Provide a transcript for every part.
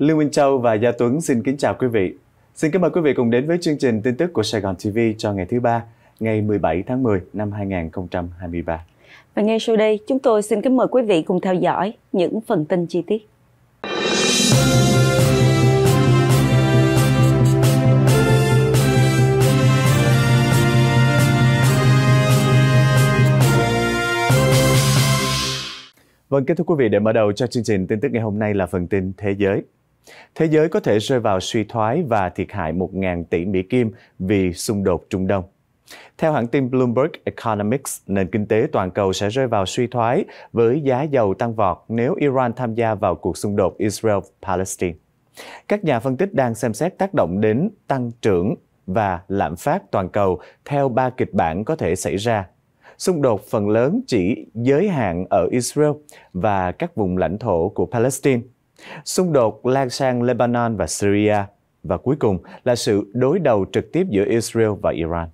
Lưu Minh Châu và Gia Tuấn xin kính chào quý vị. Xin kính mời quý vị cùng đến với chương trình tin tức của Sài Gòn TV cho ngày thứ ba, ngày 17 tháng 10 năm 2023. Và ngay sau đây, chúng tôi xin kính mời quý vị cùng theo dõi những phần tin chi tiết. Vâng, kính thưa quý vị để mở đầu cho chương trình tin tức ngày hôm nay là phần tin thế giới. Thế giới có thể rơi vào suy thoái và thiệt hại 1.000 tỷ Mỹ Kim vì xung đột Trung Đông. Theo hãng tin Bloomberg Economics, nền kinh tế toàn cầu sẽ rơi vào suy thoái với giá dầu tăng vọt nếu Iran tham gia vào cuộc xung đột Israel-Palestine. Các nhà phân tích đang xem xét tác động đến tăng trưởng và lạm phát toàn cầu theo ba kịch bản có thể xảy ra. Xung đột phần lớn chỉ giới hạn ở Israel và các vùng lãnh thổ của Palestine xung đột lan sang Lebanon và Syria, và cuối cùng là sự đối đầu trực tiếp giữa Israel và Iran.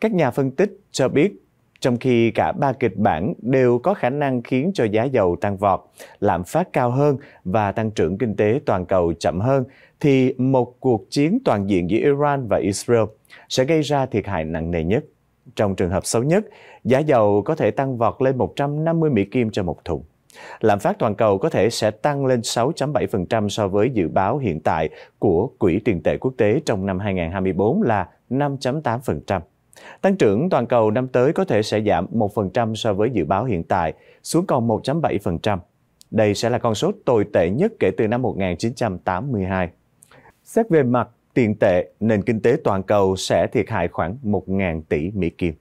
Các nhà phân tích cho biết, trong khi cả ba kịch bản đều có khả năng khiến cho giá dầu tăng vọt, lạm phát cao hơn và tăng trưởng kinh tế toàn cầu chậm hơn, thì một cuộc chiến toàn diện giữa Iran và Israel sẽ gây ra thiệt hại nặng nề nhất. Trong trường hợp xấu nhất, giá dầu có thể tăng vọt lên 150 Mỹ Kim cho một thùng. Lạm phát toàn cầu có thể sẽ tăng lên 6.7% so với dự báo hiện tại của Quỹ tiền tệ quốc tế trong năm 2024 là 5.8%. Tăng trưởng toàn cầu năm tới có thể sẽ giảm 1% so với dự báo hiện tại, xuống còn 1.7%. Đây sẽ là con số tồi tệ nhất kể từ năm 1982. Xét về mặt tiền tệ, nền kinh tế toàn cầu sẽ thiệt hại khoảng 1.000 tỷ Mỹ Kim.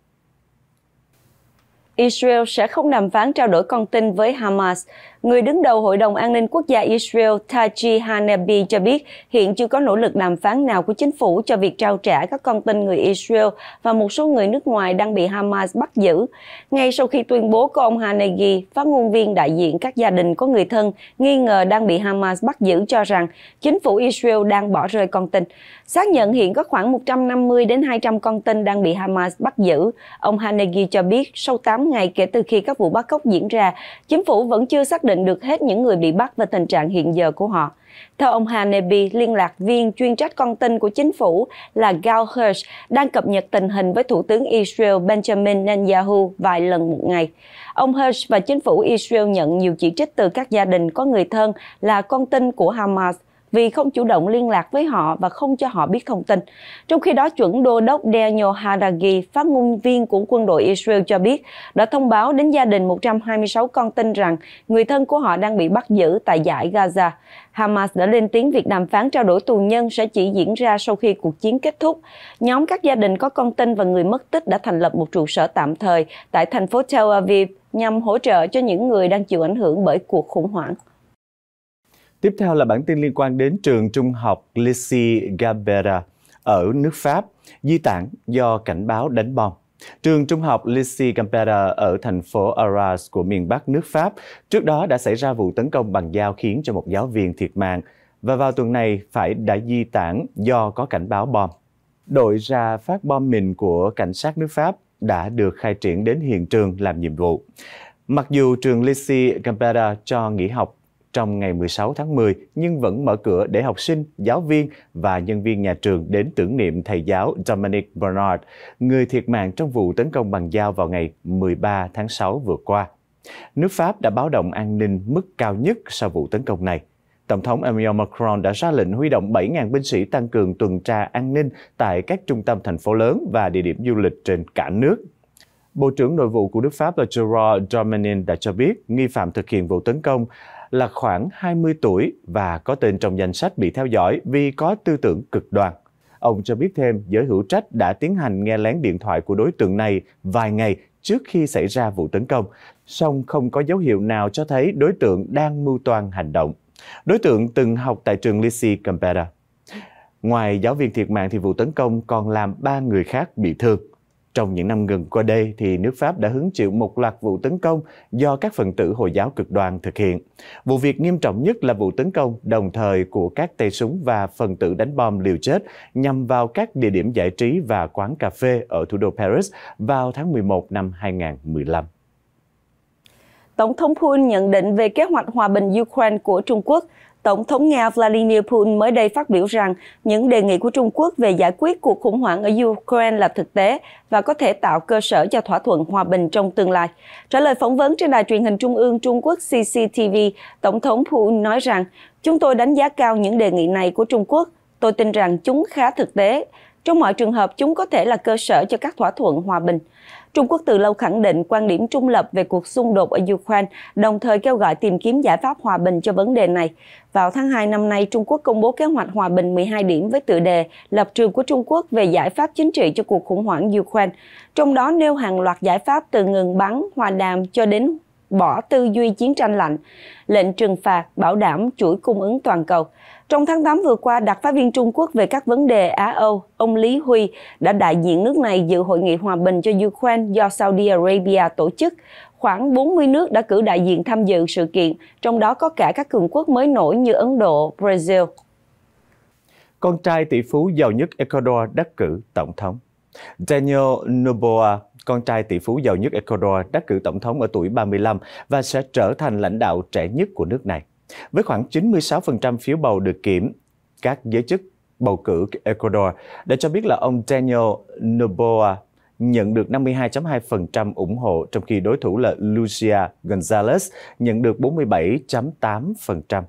Israel sẽ không đàm phán trao đổi con tin với Hamas Người đứng đầu Hội đồng An ninh Quốc gia Israel Taji Hanabi cho biết hiện chưa có nỗ lực đàm phán nào của chính phủ cho việc trao trả các con tin người Israel và một số người nước ngoài đang bị Hamas bắt giữ. Ngay sau khi tuyên bố của ông Hanegi, phát ngôn viên đại diện các gia đình có người thân nghi ngờ đang bị Hamas bắt giữ cho rằng chính phủ Israel đang bỏ rơi con tin. Xác nhận hiện có khoảng 150 đến 200 con tin đang bị Hamas bắt giữ. Ông Hanegi cho biết sau 8 ngày kể từ khi các vụ bắt cóc diễn ra, chính phủ vẫn chưa xác định định được hết những người bị bắt và tình trạng hiện giờ của họ. Theo ông Haneby, liên lạc viên chuyên trách con tin của chính phủ là Gal Hirsch đang cập nhật tình hình với Thủ tướng Israel Benjamin Netanyahu vài lần một ngày. Ông Hirsch và chính phủ Israel nhận nhiều chỉ trích từ các gia đình có người thân là con tin của Hamas – vì không chủ động liên lạc với họ và không cho họ biết thông tin. Trong khi đó, chuẩn đô đốc Daniel Hadagi, phát ngôn viên của quân đội Israel cho biết, đã thông báo đến gia đình 126 con tin rằng người thân của họ đang bị bắt giữ tại giải Gaza. Hamas đã lên tiếng việc đàm phán trao đổi tù nhân sẽ chỉ diễn ra sau khi cuộc chiến kết thúc. Nhóm các gia đình có con tin và người mất tích đã thành lập một trụ sở tạm thời tại thành phố Tel Aviv nhằm hỗ trợ cho những người đang chịu ảnh hưởng bởi cuộc khủng hoảng. Tiếp theo là bản tin liên quan đến trường trung học Lycée Gabera ở nước Pháp, di tản do cảnh báo đánh bom. Trường trung học Lycée Gambera ở thành phố Arras của miền Bắc nước Pháp trước đó đã xảy ra vụ tấn công bằng dao khiến cho một giáo viên thiệt mạng và vào tuần này phải đã di tản do có cảnh báo bom. Đội ra phát bom mìn của cảnh sát nước Pháp đã được khai triển đến hiện trường làm nhiệm vụ. Mặc dù trường Lycée Gambetta cho nghỉ học trong ngày 16 tháng 10 nhưng vẫn mở cửa để học sinh, giáo viên và nhân viên nhà trường đến tưởng niệm thầy giáo Dominic Bernard, người thiệt mạng trong vụ tấn công bằng dao vào ngày 13 tháng 6 vừa qua. Nước Pháp đã báo động an ninh mức cao nhất sau vụ tấn công này. Tổng thống Emmanuel Macron đã ra lệnh huy động 7.000 binh sĩ tăng cường tuần tra an ninh tại các trung tâm thành phố lớn và địa điểm du lịch trên cả nước. Bộ trưởng Nội vụ của nước Pháp là Gerard Darmanin đã cho biết nghi phạm thực hiện vụ tấn công là khoảng 20 tuổi và có tên trong danh sách bị theo dõi vì có tư tưởng cực đoan. Ông cho biết thêm giới hữu trách đã tiến hành nghe lén điện thoại của đối tượng này vài ngày trước khi xảy ra vụ tấn công, song không có dấu hiệu nào cho thấy đối tượng đang mưu toan hành động. Đối tượng từng học tại trường Lycée Campera. Ngoài giáo viên thiệt mạng thì vụ tấn công còn làm ba người khác bị thương. Trong những năm gần qua đây thì nước Pháp đã hứng chịu một loạt vụ tấn công do các phần tử Hồi giáo cực đoan thực hiện. Vụ việc nghiêm trọng nhất là vụ tấn công đồng thời của các tay súng và phần tử đánh bom liều chết nhằm vào các địa điểm giải trí và quán cà phê ở thủ đô Paris vào tháng 11 năm 2015. Tổng thống Putin nhận định về kế hoạch hòa bình Ukraine của Trung Quốc Tổng thống Nga Vladimir Putin mới đây phát biểu rằng những đề nghị của Trung Quốc về giải quyết cuộc khủng hoảng ở Ukraine là thực tế và có thể tạo cơ sở cho thỏa thuận hòa bình trong tương lai. Trả lời phỏng vấn trên đài truyền hình trung ương Trung Quốc CCTV, Tổng thống Putin nói rằng Chúng tôi đánh giá cao những đề nghị này của Trung Quốc. Tôi tin rằng chúng khá thực tế. Trong mọi trường hợp, chúng có thể là cơ sở cho các thỏa thuận hòa bình. Trung Quốc từ lâu khẳng định quan điểm trung lập về cuộc xung đột ở Ukraine, đồng thời kêu gọi tìm kiếm giải pháp hòa bình cho vấn đề này. Vào tháng 2 năm nay, Trung Quốc công bố kế hoạch hòa bình 12 điểm với tựa đề Lập trường của Trung Quốc về giải pháp chính trị cho cuộc khủng hoảng Ukraine, trong đó nêu hàng loạt giải pháp từ ngừng bắn, hòa đàm cho đến bỏ tư duy chiến tranh lạnh, lệnh trừng phạt, bảo đảm chuỗi cung ứng toàn cầu. Trong tháng 8 vừa qua, đặc phái viên Trung Quốc về các vấn đề Á-Âu, ông Lý Huy, đã đại diện nước này dự hội nghị hòa bình cho Ukraine do Saudi Arabia tổ chức. Khoảng 40 nước đã cử đại diện tham dự sự kiện, trong đó có cả các cường quốc mới nổi như Ấn Độ, Brazil. Con trai tỷ phú giàu nhất Ecuador đắc cử tổng thống. Daniel Noboa, con trai tỷ phú giàu nhất Ecuador, đắc cử tổng thống ở tuổi 35 và sẽ trở thành lãnh đạo trẻ nhất của nước này. Với khoảng 96% phiếu bầu được kiểm, các giới chức bầu cử Ecuador đã cho biết là ông Daniel Noboa nhận được 52.2% ủng hộ, trong khi đối thủ là Lucia Gonzalez nhận được 47.8%.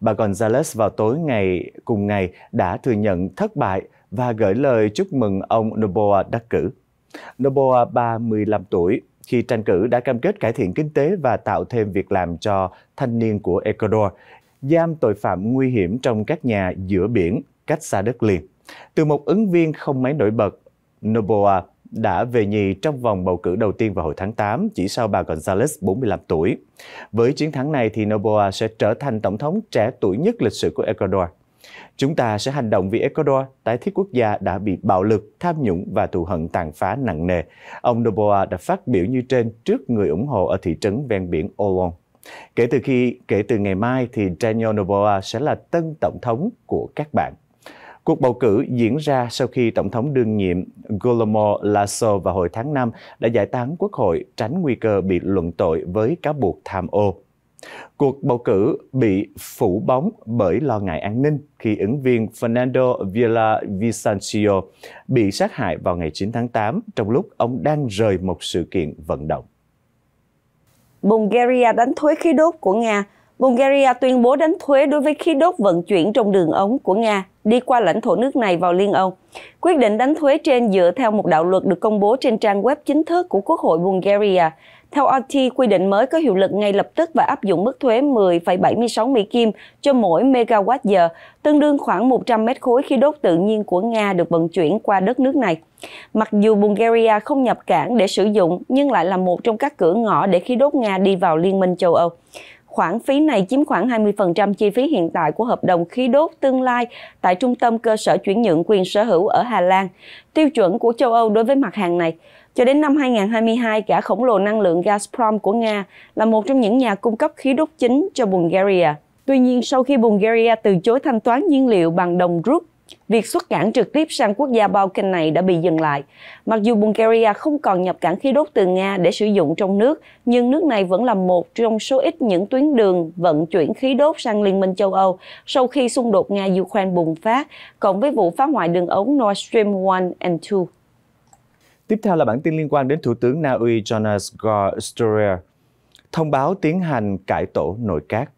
Bà Gonzalez vào tối ngày cùng ngày đã thừa nhận thất bại và gửi lời chúc mừng ông Noboa đắc cử. Noboa, 35 tuổi, khi tranh cử đã cam kết cải thiện kinh tế và tạo thêm việc làm cho thanh niên của Ecuador, giam tội phạm nguy hiểm trong các nhà giữa biển cách xa đất liền. Từ một ứng viên không mấy nổi bật, Noboa đã về nhì trong vòng bầu cử đầu tiên vào hồi tháng 8, chỉ sau bà Gonzalez 45 tuổi. Với chiến thắng này thì Noboa sẽ trở thành tổng thống trẻ tuổi nhất lịch sử của Ecuador. Chúng ta sẽ hành động vì Ecuador, tái thiết quốc gia đã bị bạo lực, tham nhũng và thù hận tàn phá nặng nề. Ông Noboa đã phát biểu như trên trước người ủng hộ ở thị trấn ven biển Olon. Kể từ khi kể từ ngày mai thì Daniel Noboa sẽ là tân tổng thống của các bạn. Cuộc bầu cử diễn ra sau khi Tổng thống đương nhiệm Guillermo Lasso vào hồi tháng 5 đã giải tán quốc hội tránh nguy cơ bị luận tội với cáo buộc tham ô. Cuộc bầu cử bị phủ bóng bởi lo ngại an ninh khi ứng viên Fernando Villa Vicencio bị sát hại vào ngày 9 tháng 8 trong lúc ông đang rời một sự kiện vận động. Bulgaria đánh thuế khí đốt của Nga Bulgaria tuyên bố đánh thuế đối với khí đốt vận chuyển trong đường ống của Nga đi qua lãnh thổ nước này vào Liên Âu. Quyết định đánh thuế trên dựa theo một đạo luật được công bố trên trang web chính thức của Quốc hội Bulgaria. Theo RT, quy định mới có hiệu lực ngay lập tức và áp dụng mức thuế 10,76 Mỹ Kim cho mỗi megawatt giờ, tương đương khoảng 100 mét khối khí đốt tự nhiên của Nga được vận chuyển qua đất nước này. Mặc dù Bulgaria không nhập cảng để sử dụng, nhưng lại là một trong các cửa ngõ để khí đốt Nga đi vào Liên minh châu Âu. Khoản phí này chiếm khoảng 20% chi phí hiện tại của hợp đồng khí đốt tương lai tại trung tâm cơ sở chuyển nhượng quyền sở hữu ở Hà Lan, tiêu chuẩn của châu Âu đối với mặt hàng này. Cho đến năm 2022, gã khổng lồ năng lượng Gazprom của Nga là một trong những nhà cung cấp khí đốt chính cho Bulgaria. Tuy nhiên, sau khi Bulgaria từ chối thanh toán nhiên liệu bằng đồng rút, việc xuất cảng trực tiếp sang quốc gia Balkan này đã bị dừng lại. Mặc dù Bulgaria không còn nhập cảng khí đốt từ Nga để sử dụng trong nước, nhưng nước này vẫn là một trong số ít những tuyến đường vận chuyển khí đốt sang Liên minh châu Âu sau khi xung đột Nga-Ukraine bùng phát, cộng với vụ phá hoại đường ống Nord Stream 1 and 2. Tiếp theo là bản tin liên quan đến Thủ tướng Na Uy Jonas Gahr Störer thông báo tiến hành cải tổ nội các.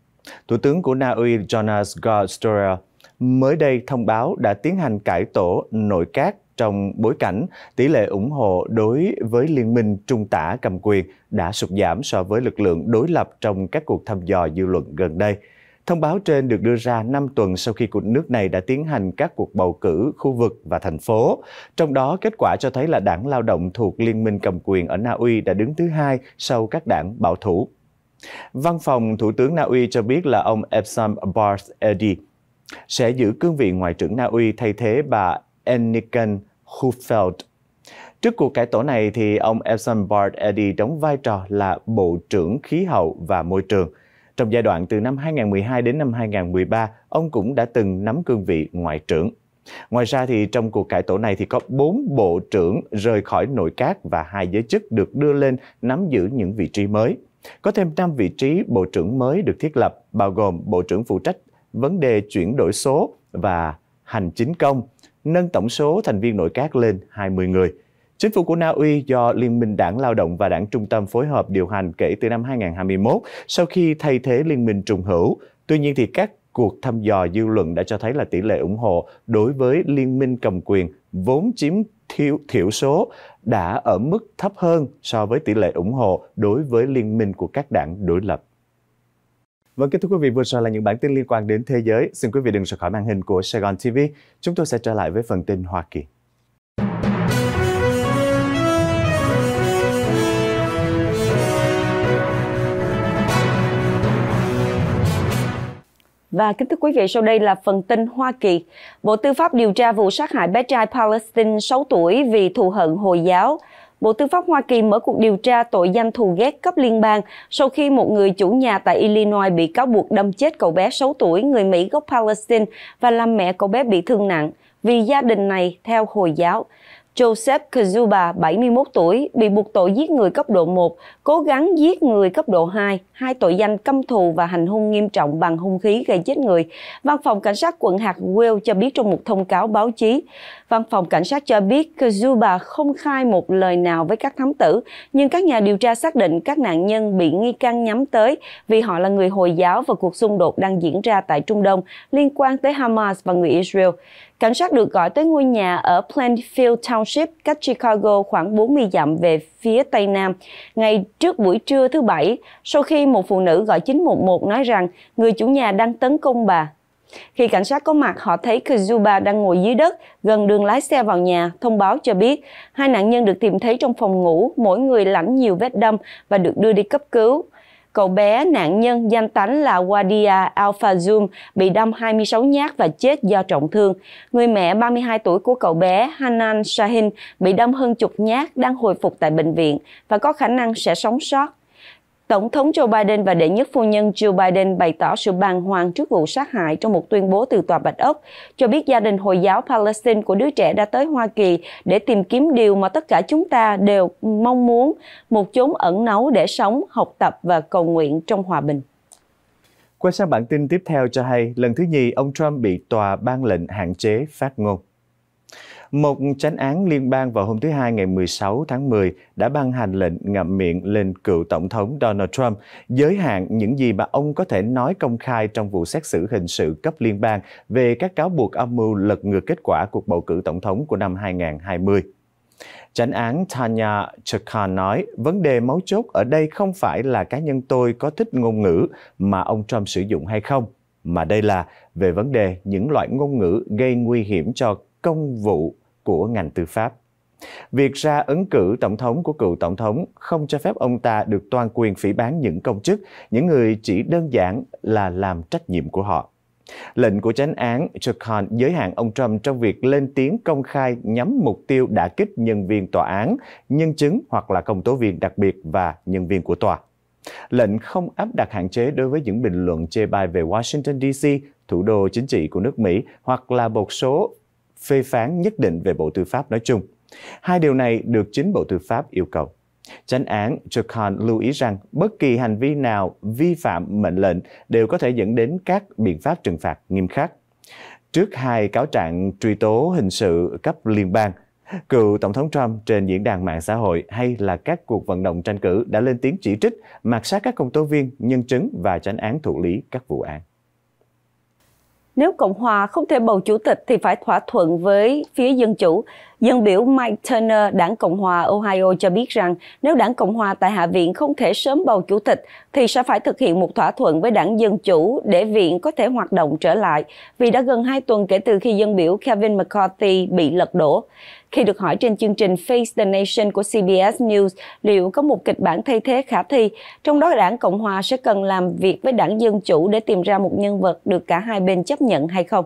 Thủ tướng của Na Uy Jonas Gahr Störer mới đây thông báo đã tiến hành cải tổ nội các trong bối cảnh tỷ lệ ủng hộ đối với liên minh trung tả cầm quyền đã sụt giảm so với lực lượng đối lập trong các cuộc thăm dò dư luận gần đây. Thông báo trên được đưa ra 5 tuần sau khi nước này đã tiến hành các cuộc bầu cử khu vực và thành phố. Trong đó, kết quả cho thấy là đảng lao động thuộc Liên minh cầm quyền ở Na Uy đã đứng thứ hai sau các đảng bảo thủ. Văn phòng Thủ tướng Na Uy cho biết là ông Epsom Barth Eddy sẽ giữ cương vị Ngoại trưởng Na Uy thay thế bà Enniken Hufeld. Trước cuộc cải tổ này, thì ông Epsom Barth Eddy đóng vai trò là Bộ trưởng Khí hậu và Môi trường – trong giai đoạn từ năm 2012 đến năm 2013, ông cũng đã từng nắm cương vị ngoại trưởng. Ngoài ra thì trong cuộc cải tổ này thì có 4 bộ trưởng rời khỏi nội các và hai giới chức được đưa lên nắm giữ những vị trí mới. Có thêm 5 vị trí bộ trưởng mới được thiết lập, bao gồm bộ trưởng phụ trách vấn đề chuyển đổi số và hành chính công, nâng tổng số thành viên nội các lên 20 người. Chính phủ của Na Uy do Liên minh Đảng Lao động và Đảng Trung tâm phối hợp điều hành kể từ năm 2021 sau khi thay thế Liên minh Trung Hữu. Tuy nhiên thì các cuộc thăm dò dư luận đã cho thấy là tỷ lệ ủng hộ đối với liên minh cầm quyền vốn chiếm thiểu, thiểu số đã ở mức thấp hơn so với tỷ lệ ủng hộ đối với liên minh của các đảng đối lập. Vâng, kính thưa quý vị, vừa rồi là những bản tin liên quan đến thế giới. Xin quý vị đừng rời khỏi màn hình của Sài Gòn TV. Chúng tôi sẽ trở lại với phần tin Hoa Kỳ. Và kính thưa quý vị, sau đây là phần tin Hoa Kỳ. Bộ Tư pháp điều tra vụ sát hại bé trai Palestine 6 tuổi vì thù hận Hồi giáo. Bộ Tư pháp Hoa Kỳ mở cuộc điều tra tội danh thù ghét cấp liên bang sau khi một người chủ nhà tại Illinois bị cáo buộc đâm chết cậu bé 6 tuổi người Mỹ gốc Palestine và làm mẹ cậu bé bị thương nặng vì gia đình này theo Hồi giáo. Joseph Kazuba, 71 tuổi, bị buộc tội giết người cấp độ 1, cố gắng giết người cấp độ 2, hai tội danh căm thù và hành hung nghiêm trọng bằng hung khí gây chết người. Văn phòng Cảnh sát quận hạt Will cho biết trong một thông cáo báo chí, Văn phòng cảnh sát cho biết Zuba không khai một lời nào với các thám tử, nhưng các nhà điều tra xác định các nạn nhân bị nghi can nhắm tới vì họ là người Hồi giáo và cuộc xung đột đang diễn ra tại Trung Đông liên quan tới Hamas và người Israel. Cảnh sát được gọi tới ngôi nhà ở Plainfield Township, cách Chicago khoảng 40 dặm về phía Tây Nam, ngay trước buổi trưa thứ Bảy, sau khi một phụ nữ gọi 911 nói rằng người chủ nhà đang tấn công bà khi cảnh sát có mặt, họ thấy Kizuba đang ngồi dưới đất, gần đường lái xe vào nhà, thông báo cho biết hai nạn nhân được tìm thấy trong phòng ngủ, mỗi người lãnh nhiều vết đâm và được đưa đi cấp cứu. Cậu bé nạn nhân danh tánh là Wadia Alfazum bị đâm 26 nhát và chết do trọng thương. Người mẹ 32 tuổi của cậu bé Hanan Shahin bị đâm hơn chục nhát đang hồi phục tại bệnh viện và có khả năng sẽ sống sót Tổng thống Joe Biden và đệ nhất phu nhân Jill Biden bày tỏ sự bàng hoàng trước vụ sát hại trong một tuyên bố từ Tòa Bạch Ốc, cho biết gia đình Hồi giáo Palestine của đứa trẻ đã tới Hoa Kỳ để tìm kiếm điều mà tất cả chúng ta đều mong muốn, một chốn ẩn náu để sống, học tập và cầu nguyện trong hòa bình. Quay sang bản tin tiếp theo cho hay, lần thứ nhì ông Trump bị tòa ban lệnh hạn chế phát ngôn. Một chánh án liên bang vào hôm thứ Hai ngày 16 tháng 10 đã ban hành lệnh ngậm miệng lên cựu Tổng thống Donald Trump, giới hạn những gì mà ông có thể nói công khai trong vụ xét xử hình sự cấp liên bang về các cáo buộc âm mưu lật ngược kết quả cuộc bầu cử Tổng thống của năm 2020. Chánh án Tanya Chakhan nói, vấn đề mấu chốt ở đây không phải là cá nhân tôi có thích ngôn ngữ mà ông Trump sử dụng hay không, mà đây là về vấn đề những loại ngôn ngữ gây nguy hiểm cho công vụ của ngành tư pháp. Việc ra ứng cử tổng thống của cựu tổng thống không cho phép ông ta được toàn quyền phỉ bán những công chức, những người chỉ đơn giản là làm trách nhiệm của họ. Lệnh của chánh án Chacon giới hạn ông Trump trong việc lên tiếng công khai nhắm mục tiêu đả kích nhân viên tòa án, nhân chứng hoặc là công tố viên đặc biệt và nhân viên của tòa. Lệnh không áp đặt hạn chế đối với những bình luận chê bai về Washington D.C., thủ đô chính trị của nước Mỹ, hoặc là một số phê phán nhất định về Bộ Tư pháp nói chung. Hai điều này được chính Bộ Tư pháp yêu cầu. Chánh án Chacon lưu ý rằng bất kỳ hành vi nào vi phạm mệnh lệnh đều có thể dẫn đến các biện pháp trừng phạt nghiêm khắc. Trước hai cáo trạng truy tố hình sự cấp liên bang, cựu Tổng thống Trump trên diễn đàn mạng xã hội hay là các cuộc vận động tranh cử đã lên tiếng chỉ trích, mạt sát các công tố viên, nhân chứng và chánh án thụ lý các vụ án. Nếu Cộng hòa không thể bầu chủ tịch thì phải thỏa thuận với phía Dân chủ Dân biểu Mike Turner, đảng Cộng hòa Ohio cho biết rằng nếu đảng Cộng hòa tại Hạ viện không thể sớm bầu chủ tịch, thì sẽ phải thực hiện một thỏa thuận với đảng Dân Chủ để viện có thể hoạt động trở lại, vì đã gần 2 tuần kể từ khi dân biểu Kevin McCarthy bị lật đổ. Khi được hỏi trên chương trình Face the Nation của CBS News liệu có một kịch bản thay thế khả thi, trong đó đảng Cộng hòa sẽ cần làm việc với đảng Dân Chủ để tìm ra một nhân vật được cả hai bên chấp nhận hay không.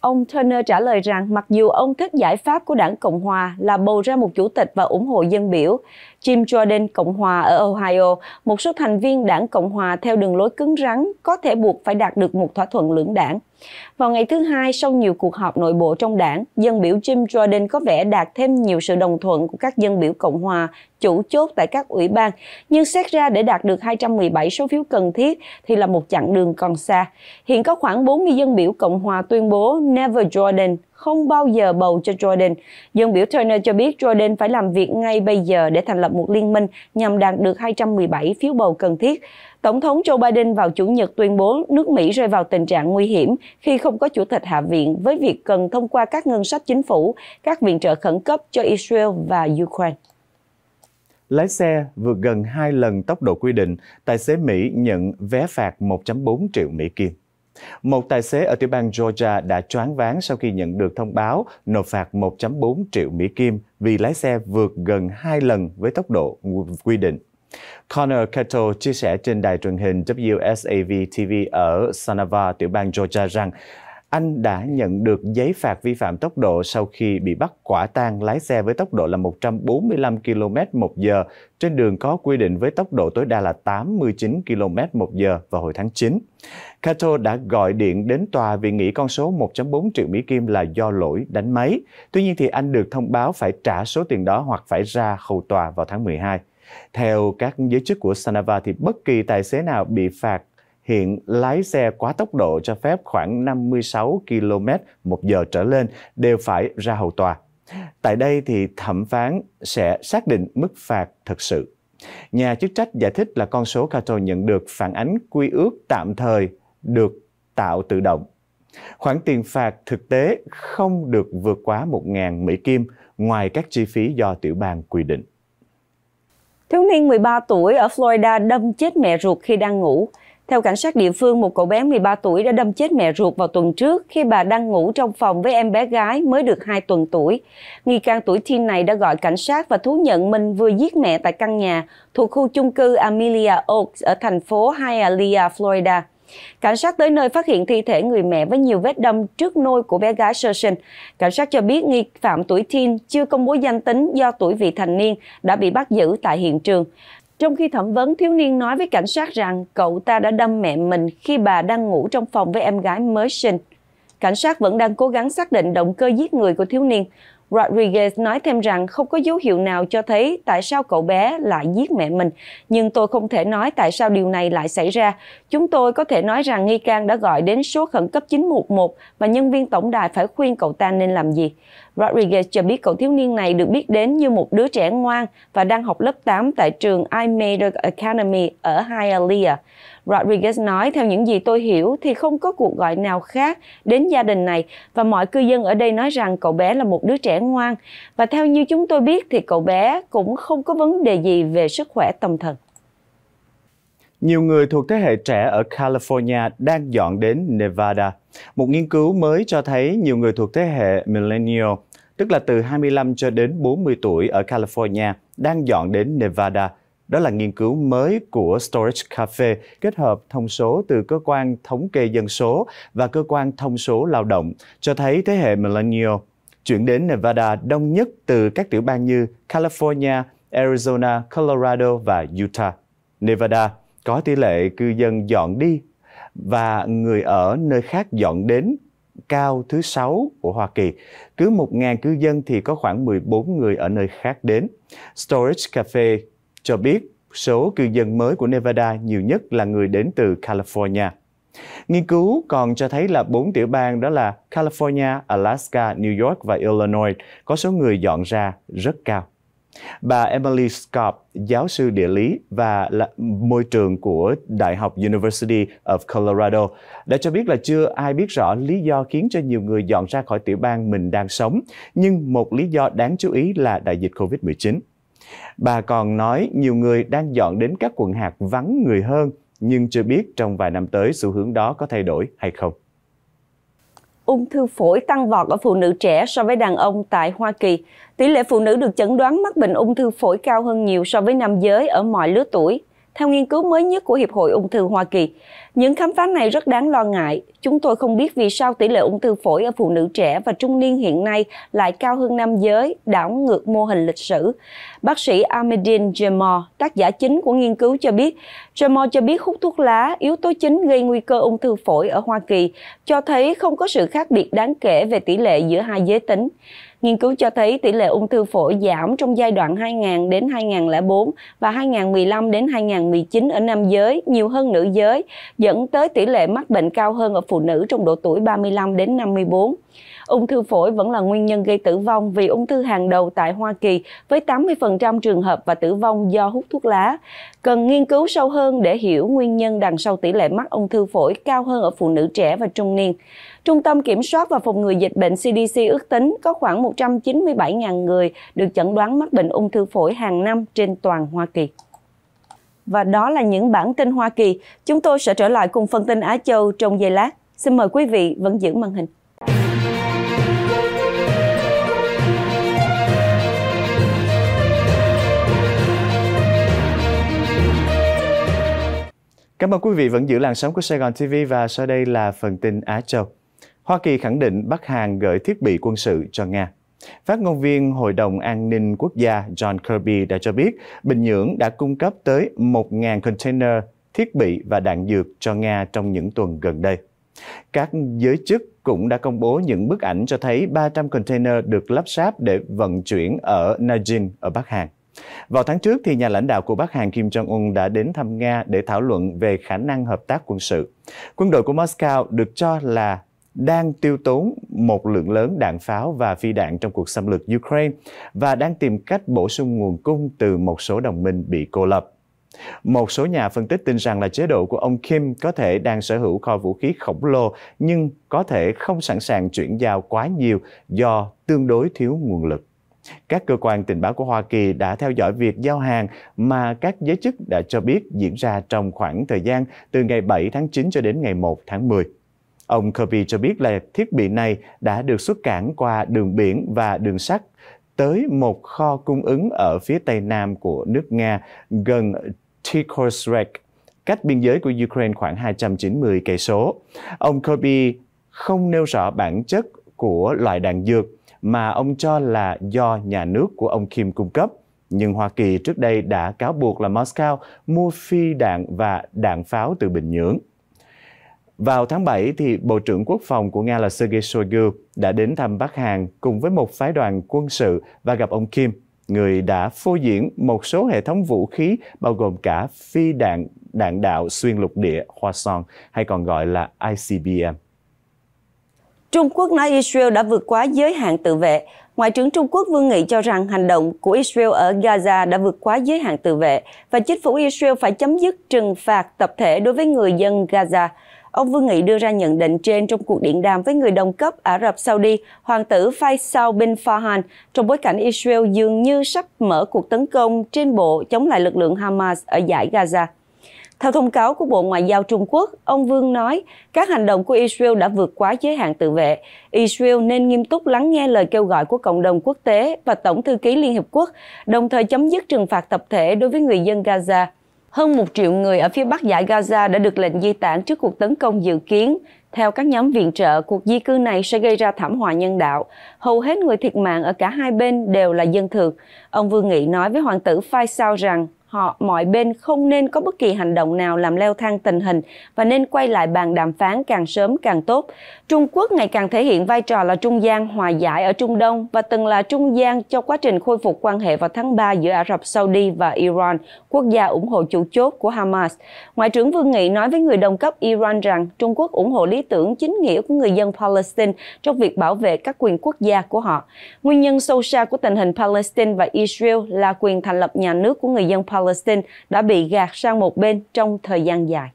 Ông Turner trả lời rằng mặc dù ông thích giải pháp của đảng Cộng Cộng Hòa là bầu ra một chủ tịch và ủng hộ dân biểu, Jim Jordan Cộng Hòa ở Ohio, một số thành viên đảng Cộng Hòa theo đường lối cứng rắn có thể buộc phải đạt được một thỏa thuận lưỡng đảng. Vào ngày thứ hai sau nhiều cuộc họp nội bộ trong đảng, dân biểu Jim Jordan có vẻ đạt thêm nhiều sự đồng thuận của các dân biểu Cộng Hòa chủ chốt tại các ủy ban, nhưng xét ra để đạt được 217 số phiếu cần thiết thì là một chặng đường còn xa. Hiện có khoảng 40 dân biểu Cộng Hòa tuyên bố Never Jordan không bao giờ bầu cho Jordan. Dân biểu Turner cho biết Jordan phải làm việc ngay bây giờ để thành lập một liên minh nhằm đạt được 217 phiếu bầu cần thiết. Tổng thống Joe Biden vào Chủ nhật tuyên bố nước Mỹ rơi vào tình trạng nguy hiểm khi không có chủ tịch Hạ viện với việc cần thông qua các ngân sách chính phủ, các viện trợ khẩn cấp cho Israel và Ukraine. Lái xe vượt gần 2 lần tốc độ quy định, tài xế Mỹ nhận vé phạt 1.4 triệu Mỹ Kim. Một tài xế ở tiểu bang Georgia đã choáng váng sau khi nhận được thông báo nộp phạt 1.4 triệu Mỹ Kim vì lái xe vượt gần 2 lần với tốc độ quy định. Connor Cato chia sẻ trên đài truyền hình WSAV TV ở Sanava, tiểu bang Georgia rằng anh đã nhận được giấy phạt vi phạm tốc độ sau khi bị bắt quả tang lái xe với tốc độ là 145 km một giờ trên đường có quy định với tốc độ tối đa là 89 km một giờ vào hồi tháng 9. Kato đã gọi điện đến tòa vì nghĩ con số 1.4 triệu Mỹ Kim là do lỗi đánh máy. Tuy nhiên thì anh được thông báo phải trả số tiền đó hoặc phải ra hầu tòa vào tháng 12. Theo các giới chức của Sanava thì bất kỳ tài xế nào bị phạt hiện lái xe quá tốc độ cho phép khoảng 56 km một giờ trở lên đều phải ra hầu tòa. Tại đây thì thẩm phán sẽ xác định mức phạt thực sự. Nhà chức trách giải thích là con số Cato nhận được phản ánh quy ước tạm thời được tạo tự động. Khoản tiền phạt thực tế không được vượt quá 1.000 Mỹ Kim ngoài các chi phí do tiểu bang quy định. Thiếu niên 13 tuổi ở Florida đâm chết mẹ ruột khi đang ngủ. Theo cảnh sát địa phương, một cậu bé 13 tuổi đã đâm chết mẹ ruột vào tuần trước khi bà đang ngủ trong phòng với em bé gái mới được 2 tuần tuổi. Nghi can tuổi teen này đã gọi cảnh sát và thú nhận mình vừa giết mẹ tại căn nhà thuộc khu chung cư Amelia Oaks ở thành phố Hialeah, Florida. Cảnh sát tới nơi phát hiện thi thể người mẹ với nhiều vết đâm trước nôi của bé gái sơ sinh. Cảnh sát cho biết nghi phạm tuổi teen chưa công bố danh tính do tuổi vị thành niên đã bị bắt giữ tại hiện trường. Trong khi thẩm vấn, thiếu niên nói với cảnh sát rằng cậu ta đã đâm mẹ mình khi bà đang ngủ trong phòng với em gái mới sinh. Cảnh sát vẫn đang cố gắng xác định động cơ giết người của thiếu niên. Rodriguez nói thêm rằng không có dấu hiệu nào cho thấy tại sao cậu bé lại giết mẹ mình, nhưng tôi không thể nói tại sao điều này lại xảy ra. Chúng tôi có thể nói rằng nghi can đã gọi đến số khẩn cấp 911 và nhân viên tổng đài phải khuyên cậu ta nên làm gì. Rodriguez cho biết cậu thiếu niên này được biết đến như một đứa trẻ ngoan và đang học lớp 8 tại trường I Made Academy ở Hialeah. Rodriguez nói, theo những gì tôi hiểu thì không có cuộc gọi nào khác đến gia đình này và mọi cư dân ở đây nói rằng cậu bé là một đứa trẻ ngoan. Và theo như chúng tôi biết thì cậu bé cũng không có vấn đề gì về sức khỏe tâm thần. Nhiều người thuộc thế hệ trẻ ở California đang dọn đến Nevada. Một nghiên cứu mới cho thấy nhiều người thuộc thế hệ millennial, tức là từ 25 cho đến 40 tuổi ở California, đang dọn đến Nevada – đó là nghiên cứu mới của Storage Cafe kết hợp thông số từ cơ quan thống kê dân số và cơ quan thông số lao động cho thấy thế hệ millennial chuyển đến Nevada đông nhất từ các tiểu bang như California, Arizona, Colorado và Utah. Nevada có tỷ lệ cư dân dọn đi và người ở nơi khác dọn đến cao thứ sáu của Hoa Kỳ. Cứ 1.000 cư dân thì có khoảng 14 người ở nơi khác đến. Storage Cafe cho biết số cư dân mới của Nevada nhiều nhất là người đến từ California. Nghiên cứu còn cho thấy là bốn tiểu bang đó là California, Alaska, New York và Illinois có số người dọn ra rất cao. Bà Emily Scott, giáo sư địa lý và là môi trường của Đại học University of Colorado, đã cho biết là chưa ai biết rõ lý do khiến cho nhiều người dọn ra khỏi tiểu bang mình đang sống, nhưng một lý do đáng chú ý là đại dịch COVID-19. Bà còn nói nhiều người đang dọn đến các quận hạt vắng người hơn, nhưng chưa biết trong vài năm tới xu hướng đó có thay đổi hay không. Ung thư phổi tăng vọt ở phụ nữ trẻ so với đàn ông tại Hoa Kỳ. Tỷ lệ phụ nữ được chẩn đoán mắc bệnh ung thư phổi cao hơn nhiều so với nam giới ở mọi lứa tuổi theo nghiên cứu mới nhất của Hiệp hội Ung thư Hoa Kỳ. Những khám phá này rất đáng lo ngại. Chúng tôi không biết vì sao tỷ lệ ung thư phổi ở phụ nữ trẻ và trung niên hiện nay lại cao hơn nam giới, đảo ngược mô hình lịch sử. Bác sĩ Amedin Jamal, tác giả chính của nghiên cứu cho biết, Jamal cho biết hút thuốc lá, yếu tố chính gây nguy cơ ung thư phổi ở Hoa Kỳ, cho thấy không có sự khác biệt đáng kể về tỷ lệ giữa hai giới tính. Nghiên cứu cho thấy tỷ lệ ung thư phổi giảm trong giai đoạn 2000 đến 2004 và 2015 đến 2019 ở nam giới nhiều hơn nữ giới, dẫn tới tỷ lệ mắc bệnh cao hơn ở phụ nữ trong độ tuổi 35 đến 54. Ung thư phổi vẫn là nguyên nhân gây tử vong vì ung thư hàng đầu tại Hoa Kỳ với 80% trường hợp và tử vong do hút thuốc lá. Cần nghiên cứu sâu hơn để hiểu nguyên nhân đằng sau tỷ lệ mắc ung thư phổi cao hơn ở phụ nữ trẻ và trung niên. Trung tâm Kiểm soát và Phòng ngừa Dịch bệnh CDC ước tính có khoảng 197.000 người được chẩn đoán mắc bệnh ung thư phổi hàng năm trên toàn Hoa Kỳ. Và đó là những bản tin Hoa Kỳ. Chúng tôi sẽ trở lại cùng phân tin Á Châu trong giây lát. Xin mời quý vị vẫn giữ màn hình. Cảm ơn quý vị vẫn giữ làn sóng của Sài Gòn TV và sau đây là phần tin Á Châu. Hoa Kỳ khẳng định Bắc Hàn gửi thiết bị quân sự cho Nga. Phát ngôn viên Hội đồng An ninh Quốc gia John Kirby đã cho biết Bình Nhưỡng đã cung cấp tới 1.000 container thiết bị và đạn dược cho Nga trong những tuần gần đây. Các giới chức cũng đã công bố những bức ảnh cho thấy 300 container được lắp ráp để vận chuyển ở Najin ở Bắc Hàn. Vào tháng trước, thì nhà lãnh đạo của Bắc Hàn Kim Jong-un đã đến thăm Nga để thảo luận về khả năng hợp tác quân sự. Quân đội của Moscow được cho là đang tiêu tốn một lượng lớn đạn pháo và phi đạn trong cuộc xâm lược Ukraine và đang tìm cách bổ sung nguồn cung từ một số đồng minh bị cô lập. Một số nhà phân tích tin rằng là chế độ của ông Kim có thể đang sở hữu kho vũ khí khổng lồ nhưng có thể không sẵn sàng chuyển giao quá nhiều do tương đối thiếu nguồn lực. Các cơ quan tình báo của Hoa Kỳ đã theo dõi việc giao hàng mà các giới chức đã cho biết diễn ra trong khoảng thời gian từ ngày 7 tháng 9 cho đến ngày 1 tháng 10. Ông Kirby cho biết là thiết bị này đã được xuất cảng qua đường biển và đường sắt tới một kho cung ứng ở phía tây nam của nước Nga gần Tikhorsk, cách biên giới của Ukraine khoảng 290 cây số. Ông Kirby không nêu rõ bản chất của loại đạn dược mà ông cho là do nhà nước của ông Kim cung cấp. Nhưng Hoa Kỳ trước đây đã cáo buộc là Moscow mua phi đạn và đạn pháo từ Bình Nhưỡng. Vào tháng 7, thì Bộ trưởng Quốc phòng của Nga là Sergei Shoigu đã đến thăm Bắc Hàn cùng với một phái đoàn quân sự và gặp ông Kim, người đã phô diễn một số hệ thống vũ khí bao gồm cả phi đạn đạn đạo xuyên lục địa Hwasong hay còn gọi là ICBM. Trung Quốc nói Israel đã vượt quá giới hạn tự vệ. Ngoại trưởng Trung Quốc Vương Nghị cho rằng hành động của Israel ở Gaza đã vượt quá giới hạn tự vệ và chính phủ Israel phải chấm dứt trừng phạt tập thể đối với người dân Gaza – Ông Vương Nghị đưa ra nhận định trên trong cuộc điện đàm với người đồng cấp Ả Rập Saudi, hoàng tử Faisal bin Farhan, trong bối cảnh Israel dường như sắp mở cuộc tấn công trên bộ chống lại lực lượng Hamas ở giải Gaza. Theo thông cáo của Bộ Ngoại giao Trung Quốc, ông Vương nói các hành động của Israel đã vượt quá giới hạn tự vệ. Israel nên nghiêm túc lắng nghe lời kêu gọi của cộng đồng quốc tế và Tổng thư ký Liên Hiệp Quốc, đồng thời chấm dứt trừng phạt tập thể đối với người dân Gaza. Hơn một triệu người ở phía bắc giải Gaza đã được lệnh di tản trước cuộc tấn công dự kiến. Theo các nhóm viện trợ, cuộc di cư này sẽ gây ra thảm họa nhân đạo. Hầu hết người thiệt mạng ở cả hai bên đều là dân thường. Ông Vương Nghị nói với hoàng tử Faisal rằng họ mọi bên không nên có bất kỳ hành động nào làm leo thang tình hình và nên quay lại bàn đàm phán càng sớm càng tốt. Trung Quốc ngày càng thể hiện vai trò là trung gian hòa giải ở Trung Đông và từng là trung gian cho quá trình khôi phục quan hệ vào tháng 3 giữa Ả Rập Saudi và Iran, quốc gia ủng hộ chủ chốt của Hamas. Ngoại trưởng Vương Nghị nói với người đồng cấp Iran rằng Trung Quốc ủng hộ lý tưởng chính nghĩa của người dân Palestine trong việc bảo vệ các quyền quốc gia của họ. Nguyên nhân sâu xa của tình hình Palestine và Israel là quyền thành lập nhà nước của người dân Palestine Palestine đã bị gạt sang một bên trong thời gian dài.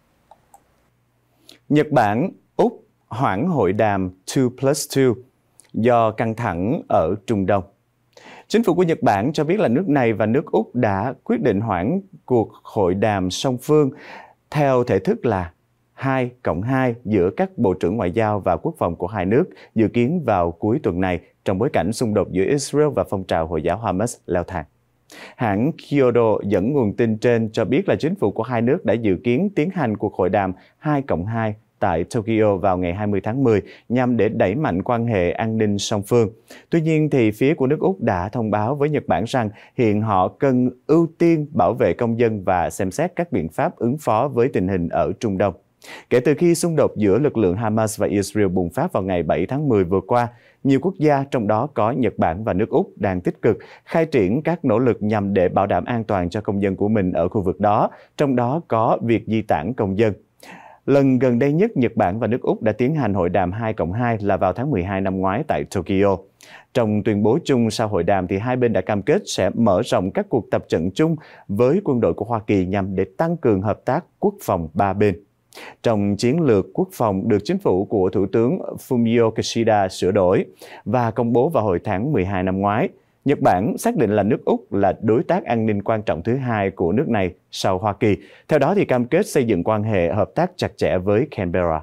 Nhật Bản, Úc hoãn hội đàm 2 plus 2 do căng thẳng ở Trung Đông. Chính phủ của Nhật Bản cho biết là nước này và nước Úc đã quyết định hoãn cuộc hội đàm song phương theo thể thức là 2 cộng 2 giữa các bộ trưởng ngoại giao và quốc phòng của hai nước dự kiến vào cuối tuần này trong bối cảnh xung đột giữa Israel và phong trào Hồi giáo Hamas leo thang. Hãng Kyodo dẫn nguồn tin trên cho biết là chính phủ của hai nước đã dự kiến tiến hành cuộc hội đàm 2 cộng 2 tại Tokyo vào ngày 20 tháng 10 nhằm để đẩy mạnh quan hệ an ninh song phương. Tuy nhiên, thì phía của nước Úc đã thông báo với Nhật Bản rằng hiện họ cần ưu tiên bảo vệ công dân và xem xét các biện pháp ứng phó với tình hình ở Trung Đông. Kể từ khi xung đột giữa lực lượng Hamas và Israel bùng phát vào ngày 7 tháng 10 vừa qua, nhiều quốc gia trong đó có Nhật Bản và nước Úc đang tích cực khai triển các nỗ lực nhằm để bảo đảm an toàn cho công dân của mình ở khu vực đó, trong đó có việc di tản công dân. Lần gần đây nhất, Nhật Bản và nước Úc đã tiến hành hội đàm 2 cộng 2 là vào tháng 12 năm ngoái tại Tokyo. Trong tuyên bố chung sau hội đàm thì hai bên đã cam kết sẽ mở rộng các cuộc tập trận chung với quân đội của Hoa Kỳ nhằm để tăng cường hợp tác quốc phòng ba bên. Trong chiến lược quốc phòng được chính phủ của Thủ tướng Fumio Kishida sửa đổi và công bố vào hồi tháng 12 năm ngoái, Nhật Bản xác định là nước Úc là đối tác an ninh quan trọng thứ hai của nước này sau Hoa Kỳ. Theo đó thì cam kết xây dựng quan hệ hợp tác chặt chẽ với Canberra.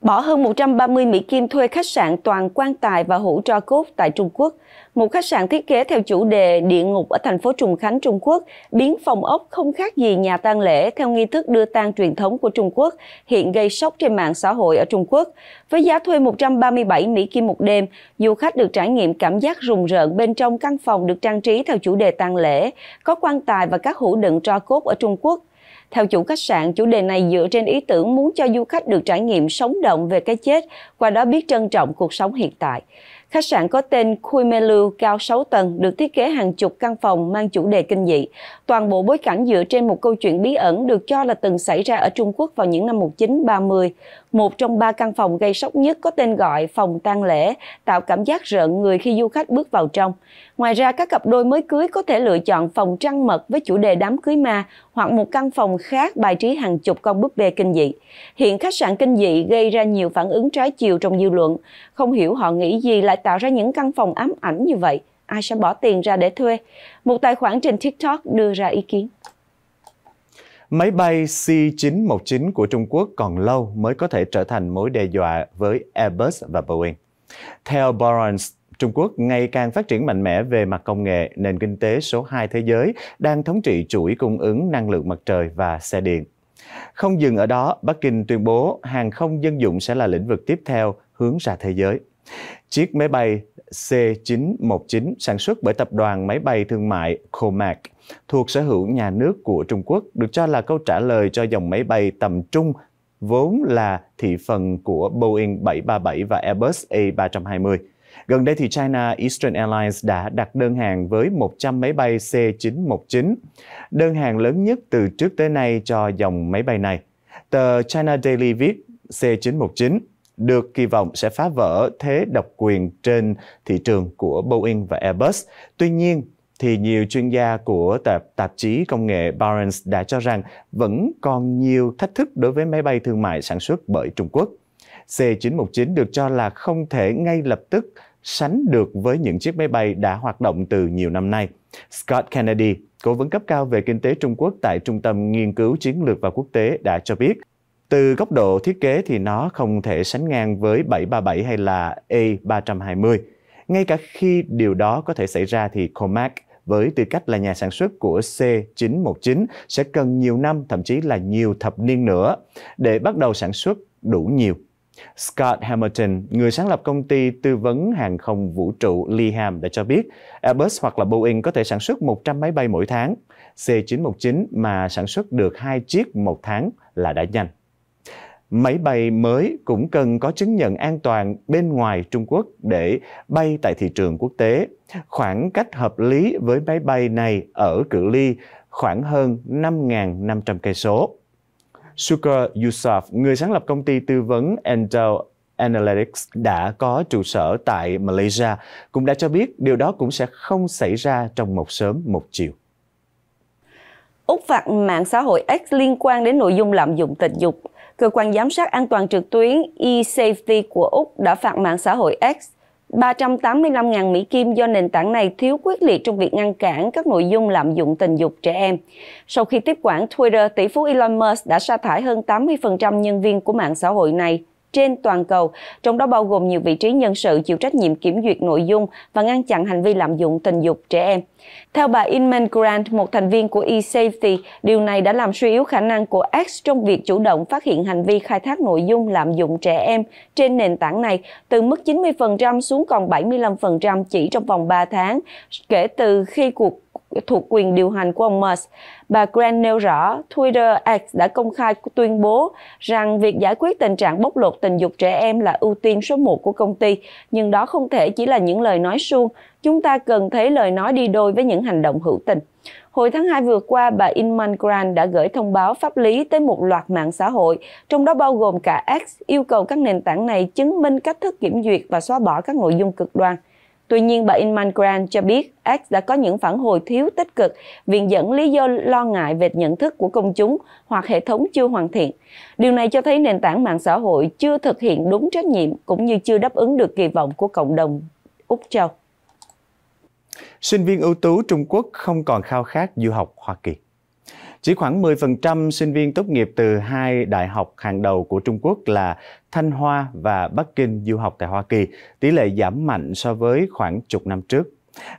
Bỏ hơn 130 Mỹ Kim thuê khách sạn toàn quan tài và hũ tro cốt tại Trung Quốc. Một khách sạn thiết kế theo chủ đề Địa ngục ở thành phố Trùng Khánh, Trung Quốc, biến phòng ốc không khác gì nhà tang lễ theo nghi thức đưa tang truyền thống của Trung Quốc, hiện gây sốc trên mạng xã hội ở Trung Quốc. Với giá thuê 137 Mỹ Kim một đêm, du khách được trải nghiệm cảm giác rùng rợn bên trong căn phòng được trang trí theo chủ đề tang lễ, có quan tài và các hũ đựng tro cốt ở Trung Quốc. Theo chủ khách sạn, chủ đề này dựa trên ý tưởng muốn cho du khách được trải nghiệm sống động về cái chết, qua đó biết trân trọng cuộc sống hiện tại. Khách sạn có tên Kuimelu cao 6 tầng được thiết kế hàng chục căn phòng mang chủ đề kinh dị. Toàn bộ bối cảnh dựa trên một câu chuyện bí ẩn được cho là từng xảy ra ở Trung Quốc vào những năm 1930. Một trong ba căn phòng gây sốc nhất có tên gọi phòng tang lễ, tạo cảm giác rợn người khi du khách bước vào trong. Ngoài ra, các cặp đôi mới cưới có thể lựa chọn phòng trăng mật với chủ đề đám cưới ma hoặc một căn phòng khác bài trí hàng chục con búp bê kinh dị. Hiện khách sạn kinh dị gây ra nhiều phản ứng trái chiều trong dư luận. Không hiểu họ nghĩ gì lại tạo ra những căn phòng ám ảnh như vậy. Ai sẽ bỏ tiền ra để thuê? Một tài khoản trên TikTok đưa ra ý kiến. Máy bay C-919 của Trung Quốc còn lâu mới có thể trở thành mối đe dọa với Airbus và Boeing. Theo Barron's, Trung Quốc ngày càng phát triển mạnh mẽ về mặt công nghệ, nền kinh tế số 2 thế giới đang thống trị chuỗi cung ứng năng lượng mặt trời và xe điện. Không dừng ở đó, Bắc Kinh tuyên bố hàng không dân dụng sẽ là lĩnh vực tiếp theo hướng ra thế giới. Chiếc máy bay C919 sản xuất bởi tập đoàn máy bay thương mại Comac thuộc sở hữu nhà nước của Trung Quốc được cho là câu trả lời cho dòng máy bay tầm trung vốn là thị phần của Boeing 737 và Airbus A320. Gần đây thì China Eastern Airlines đã đặt đơn hàng với 100 máy bay C919, đơn hàng lớn nhất từ trước tới nay cho dòng máy bay này. Tờ China Daily viết C919 được kỳ vọng sẽ phá vỡ thế độc quyền trên thị trường của Boeing và Airbus. Tuy nhiên, thì nhiều chuyên gia của tạp, tạp chí công nghệ Barron's đã cho rằng vẫn còn nhiều thách thức đối với máy bay thương mại sản xuất bởi Trung Quốc. C919 được cho là không thể ngay lập tức sánh được với những chiếc máy bay đã hoạt động từ nhiều năm nay. Scott Kennedy, cố vấn cấp cao về kinh tế Trung Quốc tại Trung tâm Nghiên cứu Chiến lược và Quốc tế đã cho biết, từ góc độ thiết kế thì nó không thể sánh ngang với 737 hay là A320. Ngay cả khi điều đó có thể xảy ra thì Comac với tư cách là nhà sản xuất của C919 sẽ cần nhiều năm, thậm chí là nhiều thập niên nữa để bắt đầu sản xuất đủ nhiều. Scott Hamilton, người sáng lập công ty tư vấn hàng không vũ trụ Lehman đã cho biết Airbus hoặc là Boeing có thể sản xuất 100 máy bay mỗi tháng. C919 mà sản xuất được 2 chiếc một tháng là đã nhanh. Máy bay mới cũng cần có chứng nhận an toàn bên ngoài Trung Quốc để bay tại thị trường quốc tế. Khoảng cách hợp lý với máy bay này ở cự ly khoảng hơn 5.500 cây số. Suker Yusuf, người sáng lập công ty tư vấn Endel Analytics đã có trụ sở tại Malaysia, cũng đã cho biết điều đó cũng sẽ không xảy ra trong một sớm một chiều. Úc phạt mạng xã hội X liên quan đến nội dung lạm dụng tình dục cơ quan giám sát an toàn trực tuyến eSafety của Úc đã phạt mạng xã hội X 385.000 Mỹ Kim do nền tảng này thiếu quyết liệt trong việc ngăn cản các nội dung lạm dụng tình dục trẻ em. Sau khi tiếp quản Twitter, tỷ phú Elon Musk đã sa thải hơn 80% nhân viên của mạng xã hội này trên toàn cầu, trong đó bao gồm nhiều vị trí nhân sự chịu trách nhiệm kiểm duyệt nội dung và ngăn chặn hành vi lạm dụng tình dục trẻ em. Theo bà Inman Grant, một thành viên của eSafety, điều này đã làm suy yếu khả năng của X trong việc chủ động phát hiện hành vi khai thác nội dung lạm dụng trẻ em trên nền tảng này từ mức 90% xuống còn 75% chỉ trong vòng 3 tháng kể từ khi cuộc thuộc quyền điều hành của ông Musk. Bà Grant nêu rõ, Twitter X đã công khai tuyên bố rằng việc giải quyết tình trạng bóc lột tình dục trẻ em là ưu tiên số một của công ty, nhưng đó không thể chỉ là những lời nói suông. Chúng ta cần thấy lời nói đi đôi với những hành động hữu tình. Hồi tháng 2 vừa qua, bà Inman Grant đã gửi thông báo pháp lý tới một loạt mạng xã hội, trong đó bao gồm cả X, yêu cầu các nền tảng này chứng minh cách thức kiểm duyệt và xóa bỏ các nội dung cực đoan. Tuy nhiên, bà Inman Grant cho biết X đã có những phản hồi thiếu tích cực, viện dẫn lý do lo ngại về nhận thức của công chúng hoặc hệ thống chưa hoàn thiện. Điều này cho thấy nền tảng mạng xã hội chưa thực hiện đúng trách nhiệm cũng như chưa đáp ứng được kỳ vọng của cộng đồng Úc Châu. Sinh viên ưu tú Trung Quốc không còn khao khát du học Hoa Kỳ. Chỉ khoảng 10% sinh viên tốt nghiệp từ hai đại học hàng đầu của Trung Quốc là Thanh Hoa và Bắc Kinh du học tại Hoa Kỳ, tỷ lệ giảm mạnh so với khoảng chục năm trước.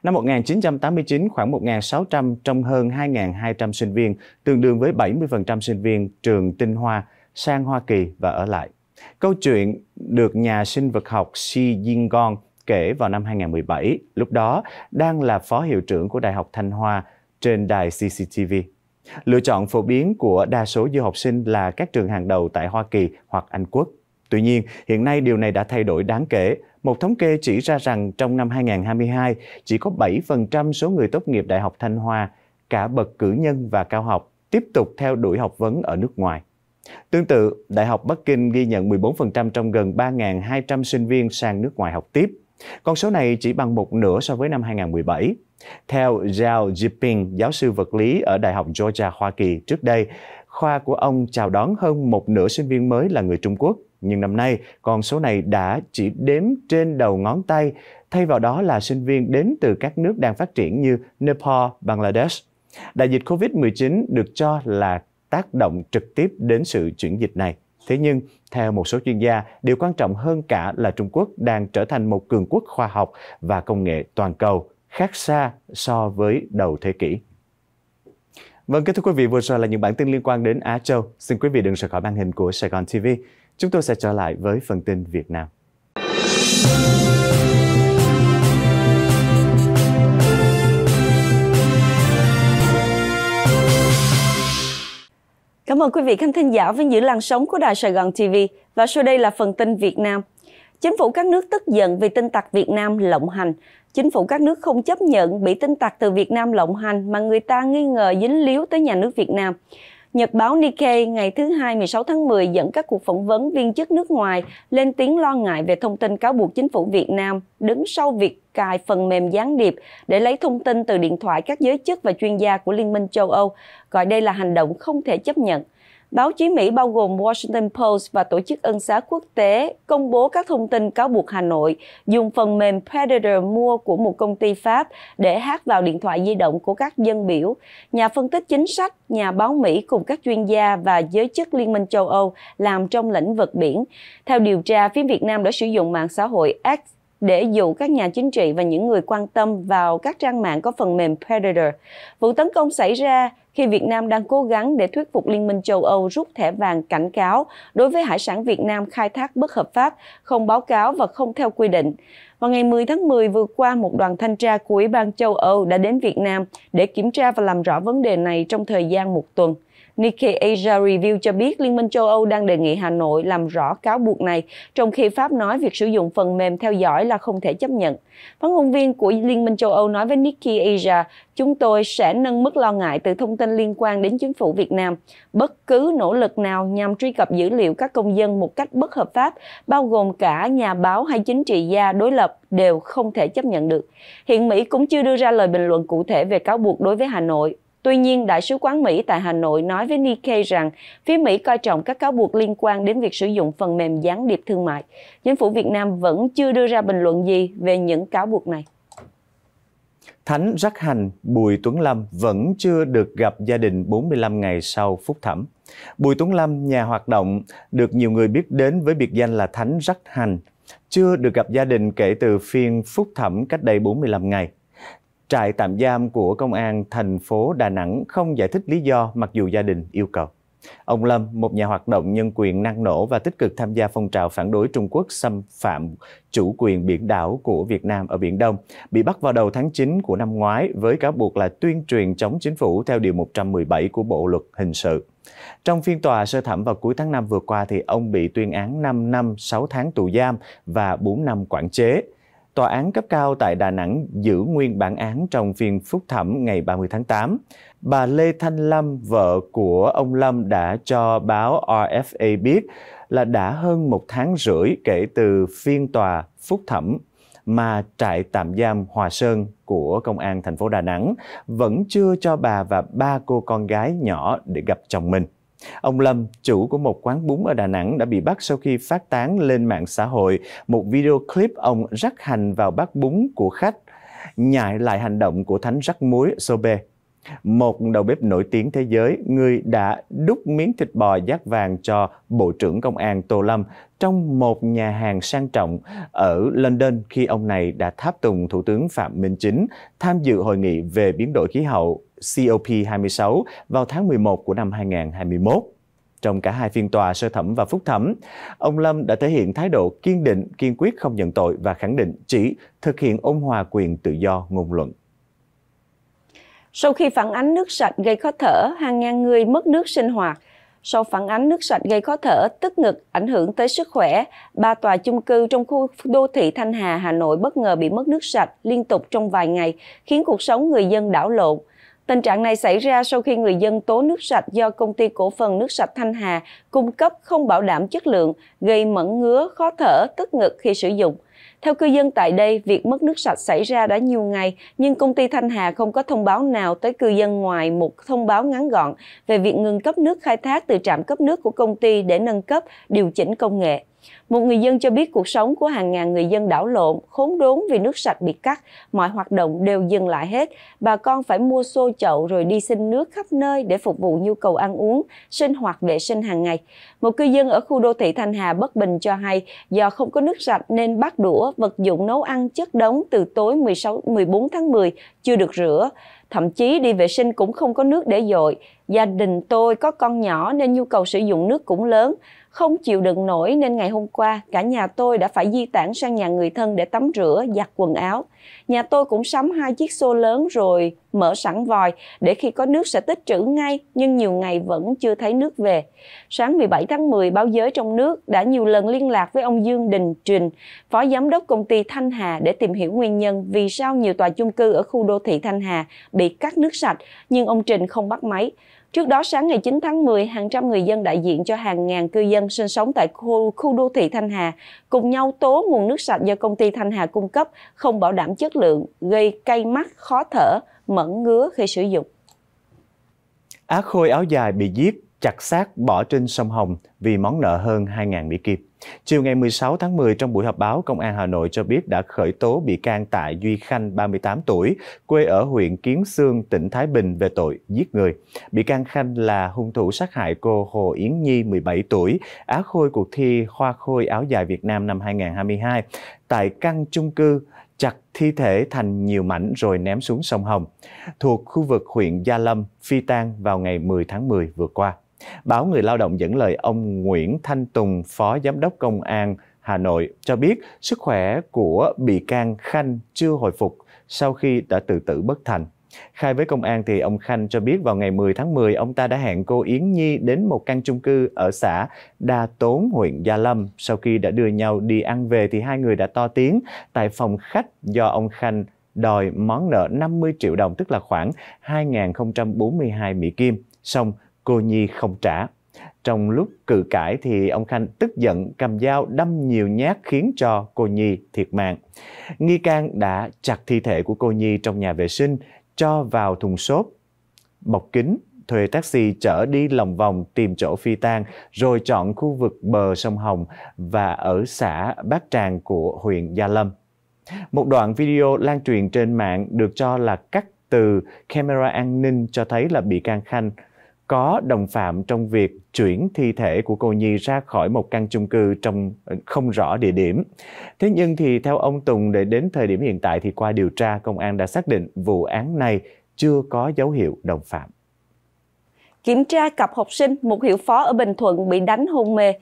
Năm 1989, khoảng 1.600 trong hơn 2.200 sinh viên, tương đương với 70% sinh viên trường Tinh Hoa, sang Hoa Kỳ và ở lại. Câu chuyện được nhà sinh vật học Shi Jingong kể vào năm 2017, lúc đó đang là phó hiệu trưởng của Đại học Thanh Hoa trên đài CCTV. Lựa chọn phổ biến của đa số du học sinh là các trường hàng đầu tại Hoa Kỳ hoặc Anh Quốc. Tuy nhiên, hiện nay điều này đã thay đổi đáng kể. Một thống kê chỉ ra rằng trong năm 2022, chỉ có 7% số người tốt nghiệp Đại học Thanh Hoa, cả bậc cử nhân và cao học, tiếp tục theo đuổi học vấn ở nước ngoài. Tương tự, Đại học Bắc Kinh ghi nhận 14% trong gần 3.200 sinh viên sang nước ngoài học tiếp. Con số này chỉ bằng một nửa so với năm 2017. Theo Zhao Jiping, giáo sư vật lý ở Đại học Georgia, Hoa Kỳ trước đây, khoa của ông chào đón hơn một nửa sinh viên mới là người Trung Quốc. Nhưng năm nay, con số này đã chỉ đếm trên đầu ngón tay, thay vào đó là sinh viên đến từ các nước đang phát triển như Nepal, Bangladesh. Đại dịch COVID-19 được cho là tác động trực tiếp đến sự chuyển dịch này. Thế nhưng, theo một số chuyên gia, điều quan trọng hơn cả là Trung Quốc đang trở thành một cường quốc khoa học và công nghệ toàn cầu khác xa so với đầu thế kỷ. Vâng, kính thưa quý vị, vừa rồi là những bản tin liên quan đến Á Châu. Xin quý vị đừng rời khỏi màn hình của Sài Gòn TV. Chúng tôi sẽ trở lại với phần tin Việt Nam. Cảm ơn quý vị khán thính giả với những làn sóng của Đài Sài Gòn TV và sau đây là phần tin Việt Nam. Chính phủ các nước tức giận vì tin tặc Việt Nam lộng hành. Chính phủ các nước không chấp nhận bị tin tặc từ Việt Nam lộng hành mà người ta nghi ngờ dính líu tới nhà nước Việt Nam. Nhật báo Nikkei ngày thứ Hai 16 tháng 10 dẫn các cuộc phỏng vấn viên chức nước ngoài lên tiếng lo ngại về thông tin cáo buộc chính phủ Việt Nam đứng sau việc cài phần mềm gián điệp để lấy thông tin từ điện thoại các giới chức và chuyên gia của Liên minh châu Âu, gọi đây là hành động không thể chấp nhận. Báo chí Mỹ bao gồm Washington Post và Tổ chức Ân xá Quốc tế công bố các thông tin cáo buộc Hà Nội dùng phần mềm Predator mua của một công ty Pháp để hát vào điện thoại di động của các dân biểu. Nhà phân tích chính sách, nhà báo Mỹ cùng các chuyên gia và giới chức Liên minh châu Âu làm trong lĩnh vực biển. Theo điều tra, phía Việt Nam đã sử dụng mạng xã hội X để dụ các nhà chính trị và những người quan tâm vào các trang mạng có phần mềm Predator. Vụ tấn công xảy ra khi Việt Nam đang cố gắng để thuyết phục Liên minh châu Âu rút thẻ vàng cảnh cáo đối với hải sản Việt Nam khai thác bất hợp pháp, không báo cáo và không theo quy định. Vào ngày 10 tháng 10 vừa qua, một đoàn thanh tra của Ủy ban châu Âu đã đến Việt Nam để kiểm tra và làm rõ vấn đề này trong thời gian một tuần. Nikkei Asia Review cho biết Liên minh châu Âu đang đề nghị Hà Nội làm rõ cáo buộc này, trong khi Pháp nói việc sử dụng phần mềm theo dõi là không thể chấp nhận. Phát ngôn viên của Liên minh châu Âu nói với Nikkei Asia, chúng tôi sẽ nâng mức lo ngại từ thông tin liên quan đến chính phủ Việt Nam. Bất cứ nỗ lực nào nhằm truy cập dữ liệu các công dân một cách bất hợp pháp, bao gồm cả nhà báo hay chính trị gia đối lập đều không thể chấp nhận được. Hiện Mỹ cũng chưa đưa ra lời bình luận cụ thể về cáo buộc đối với Hà Nội. Tuy nhiên, Đại sứ quán Mỹ tại Hà Nội nói với Nikkei rằng phía Mỹ coi trọng các cáo buộc liên quan đến việc sử dụng phần mềm gián điệp thương mại. Chính phủ Việt Nam vẫn chưa đưa ra bình luận gì về những cáo buộc này. Thánh Rắc Hành Bùi Tuấn Lâm vẫn chưa được gặp gia đình 45 ngày sau phúc thẩm. Bùi Tuấn Lâm, nhà hoạt động, được nhiều người biết đến với biệt danh là Thánh Rắc Hành, chưa được gặp gia đình kể từ phiên phúc thẩm cách đây 45 ngày trại tạm giam của công an thành phố Đà Nẵng không giải thích lý do mặc dù gia đình yêu cầu. Ông Lâm, một nhà hoạt động nhân quyền năng nổ và tích cực tham gia phong trào phản đối Trung Quốc xâm phạm chủ quyền biển đảo của Việt Nam ở Biển Đông, bị bắt vào đầu tháng 9 của năm ngoái với cáo buộc là tuyên truyền chống chính phủ theo Điều 117 của Bộ Luật Hình sự. Trong phiên tòa sơ thẩm vào cuối tháng 5 vừa qua, thì ông bị tuyên án 5 năm 6 tháng tù giam và 4 năm quản chế. Tòa án cấp cao tại Đà Nẵng giữ nguyên bản án trong phiên phúc thẩm ngày 30 tháng 8. Bà Lê Thanh Lâm, vợ của ông Lâm đã cho báo RFA biết là đã hơn một tháng rưỡi kể từ phiên tòa phúc thẩm mà trại tạm giam Hòa Sơn của Công an thành phố Đà Nẵng vẫn chưa cho bà và ba cô con gái nhỏ để gặp chồng mình. Ông Lâm, chủ của một quán bún ở Đà Nẵng đã bị bắt sau khi phát tán lên mạng xã hội một video clip ông rắc hành vào bát bún của khách, nhại lại hành động của thánh rắc muối Sobe. Một đầu bếp nổi tiếng thế giới, người đã đúc miếng thịt bò giác vàng cho Bộ trưởng Công an Tô Lâm trong một nhà hàng sang trọng ở London khi ông này đã tháp tùng Thủ tướng Phạm Minh Chính tham dự hội nghị về biến đổi khí hậu COP26 vào tháng 11 của năm 2021. Trong cả hai phiên tòa sơ thẩm và phúc thẩm, ông Lâm đã thể hiện thái độ kiên định, kiên quyết không nhận tội và khẳng định chỉ thực hiện ôn hòa quyền tự do ngôn luận. Sau khi phản ánh nước sạch gây khó thở, hàng ngàn người mất nước sinh hoạt. Sau phản ánh nước sạch gây khó thở, tức ngực, ảnh hưởng tới sức khỏe, ba tòa chung cư trong khu đô thị Thanh Hà, Hà Nội bất ngờ bị mất nước sạch liên tục trong vài ngày, khiến cuộc sống người dân đảo lộn. Tình trạng này xảy ra sau khi người dân tố nước sạch do công ty cổ phần nước sạch Thanh Hà cung cấp không bảo đảm chất lượng, gây mẩn ngứa, khó thở, tức ngực khi sử dụng. Theo cư dân tại đây, việc mất nước sạch xảy ra đã nhiều ngày, nhưng công ty Thanh Hà không có thông báo nào tới cư dân ngoài một thông báo ngắn gọn về việc ngừng cấp nước khai thác từ trạm cấp nước của công ty để nâng cấp, điều chỉnh công nghệ. Một người dân cho biết cuộc sống của hàng ngàn người dân đảo lộn, khốn đốn vì nước sạch bị cắt, mọi hoạt động đều dừng lại hết. Bà con phải mua xô chậu rồi đi xin nước khắp nơi để phục vụ nhu cầu ăn uống, sinh hoạt vệ sinh hàng ngày. Một cư dân ở khu đô thị Thanh Hà bất bình cho hay do không có nước sạch nên bát đũa, vật dụng nấu ăn chất đống từ tối 16 14 tháng 10 chưa được rửa thậm chí đi vệ sinh cũng không có nước để dội. Gia đình tôi có con nhỏ nên nhu cầu sử dụng nước cũng lớn. Không chịu đựng nổi nên ngày hôm qua, cả nhà tôi đã phải di tản sang nhà người thân để tắm rửa, giặt quần áo. Nhà tôi cũng sắm hai chiếc xô lớn rồi mở sẵn vòi để khi có nước sẽ tích trữ ngay, nhưng nhiều ngày vẫn chưa thấy nước về. Sáng 17 tháng 10, báo giới trong nước đã nhiều lần liên lạc với ông Dương Đình Trình, phó giám đốc công ty Thanh Hà để tìm hiểu nguyên nhân vì sao nhiều tòa chung cư ở khu đô thị Thanh Hà bị cắt nước sạch, nhưng ông Trình không bắt máy. Trước đó, sáng ngày 9 tháng 10, hàng trăm người dân đại diện cho hàng ngàn cư dân sinh sống tại khu, khu đô thị Thanh Hà cùng nhau tố nguồn nước sạch do công ty Thanh Hà cung cấp không bảo đảm chất lượng, gây cay mắt, khó thở, mẫn ngứa khi sử dụng. Á khôi áo dài bị giết chặt xác bỏ trên sông Hồng vì món nợ hơn 2.000 Mỹ Kim. Chiều ngày 16 tháng 10 trong buổi họp báo, Công an Hà Nội cho biết đã khởi tố bị can tại Duy Khanh 38 tuổi, quê ở huyện Kiến Sương, tỉnh Thái Bình về tội giết người. Bị can Khanh là hung thủ sát hại cô Hồ Yến Nhi 17 tuổi, á khôi cuộc thi Hoa Khôi Áo Dài Việt Nam năm 2022 tại căn chung cư chặt thi thể thành nhiều mảnh rồi ném xuống sông Hồng, thuộc khu vực huyện Gia Lâm, phi tang vào ngày 10 tháng 10 vừa qua. Báo Người Lao động dẫn lời ông Nguyễn Thanh Tùng, Phó Giám đốc Công an Hà Nội cho biết sức khỏe của bị can Khanh chưa hồi phục sau khi đã tự tử bất thành. Khai với công an thì ông Khanh cho biết vào ngày 10 tháng 10 ông ta đã hẹn cô Yến Nhi đến một căn chung cư ở xã Đa Tốn, huyện Gia Lâm. Sau khi đã đưa nhau đi ăn về thì hai người đã to tiếng tại phòng khách do ông Khanh đòi món nợ 50 triệu đồng tức là khoảng 2.042 Mỹ Kim. Xong, cô Nhi không trả. Trong lúc cự cãi thì ông Khanh tức giận cầm dao đâm nhiều nhát khiến cho cô Nhi thiệt mạng. Nghi can đã chặt thi thể của cô Nhi trong nhà vệ sinh, cho vào thùng xốp, bọc kính, thuê taxi chở đi lòng vòng tìm chỗ phi tang, rồi chọn khu vực bờ sông Hồng và ở xã Bát Tràng của huyện Gia Lâm. Một đoạn video lan truyền trên mạng được cho là cắt từ camera an ninh cho thấy là bị can Khanh có đồng phạm trong việc chuyển thi thể của cô Nhi ra khỏi một căn chung cư trong ờ, không rõ địa điểm. Thế nhưng thì theo ông Tùng để đến thời điểm hiện tại thì qua điều tra công an đã xác định vụ án này chưa có dấu hiệu đồng phạm. Kiểm tra cặp học sinh, một hiệu phó ở Bình Thuận bị đánh hôn mê.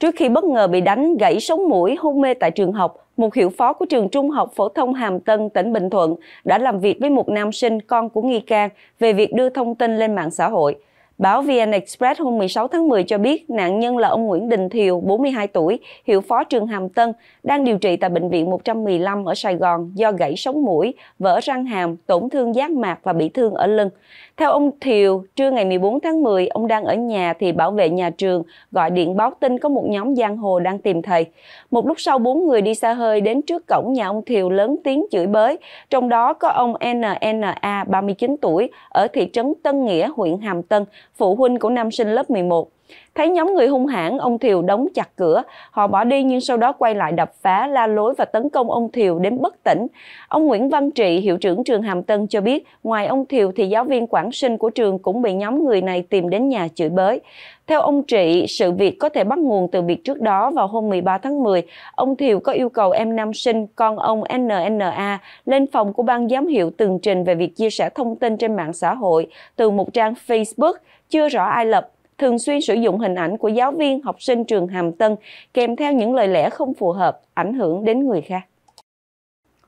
Trước khi bất ngờ bị đánh gãy sống mũi hôn mê tại trường học, một hiệu phó của trường trung học phổ thông Hàm Tân, tỉnh Bình Thuận đã làm việc với một nam sinh con của nghi can về việc đưa thông tin lên mạng xã hội. Báo VN Express hôm 16 tháng 10 cho biết nạn nhân là ông Nguyễn Đình Thiều, 42 tuổi, hiệu phó trường Hàm Tân, đang điều trị tại Bệnh viện 115 ở Sài Gòn do gãy sống mũi, vỡ răng hàm, tổn thương giác mạc và bị thương ở lưng. Theo ông Thiều, trưa ngày 14 tháng 10, ông đang ở nhà thì bảo vệ nhà trường gọi điện báo tin có một nhóm giang hồ đang tìm thầy. Một lúc sau, bốn người đi xa hơi đến trước cổng nhà ông Thiều lớn tiếng chửi bới, trong đó có ông NNA, 39 tuổi, ở thị trấn Tân Nghĩa, huyện Hàm Tân, phụ huynh của nam sinh lớp 11. Thấy nhóm người hung hãn, ông Thiều đóng chặt cửa. Họ bỏ đi nhưng sau đó quay lại đập phá, la lối và tấn công ông Thiều đến bất tỉnh. Ông Nguyễn Văn Trị, hiệu trưởng trường Hàm Tân cho biết, ngoài ông Thiều thì giáo viên quản sinh của trường cũng bị nhóm người này tìm đến nhà chửi bới. Theo ông Trị, sự việc có thể bắt nguồn từ việc trước đó vào hôm 13 tháng 10, ông Thiều có yêu cầu em nam sinh con ông NNA lên phòng của ban giám hiệu tường trình về việc chia sẻ thông tin trên mạng xã hội từ một trang Facebook chưa rõ ai lập thường xuyên sử dụng hình ảnh của giáo viên, học sinh trường Hàm Tân kèm theo những lời lẽ không phù hợp, ảnh hưởng đến người khác.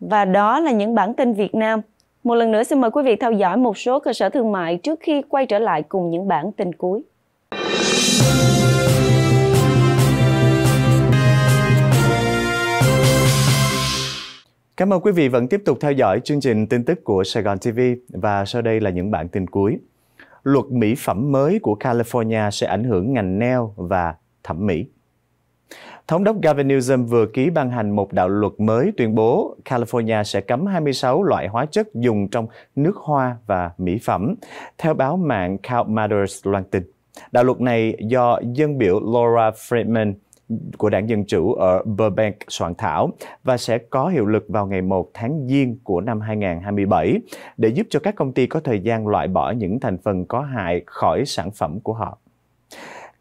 Và đó là những bản tin Việt Nam. Một lần nữa xin mời quý vị theo dõi một số cơ sở thương mại trước khi quay trở lại cùng những bản tin cuối. Cảm ơn quý vị vẫn tiếp tục theo dõi chương trình tin tức của Sài Gòn TV và sau đây là những bản tin cuối luật mỹ phẩm mới của California sẽ ảnh hưởng ngành nail và thẩm mỹ. Thống đốc Gavin Newsom vừa ký ban hành một đạo luật mới tuyên bố California sẽ cấm 26 loại hóa chất dùng trong nước hoa và mỹ phẩm, theo báo mạng Cal Matters loan tin. Đạo luật này do dân biểu Laura Friedman của đảng Dân Chủ ở Burbank soạn thảo và sẽ có hiệu lực vào ngày 1 tháng Giêng của năm 2027 để giúp cho các công ty có thời gian loại bỏ những thành phần có hại khỏi sản phẩm của họ.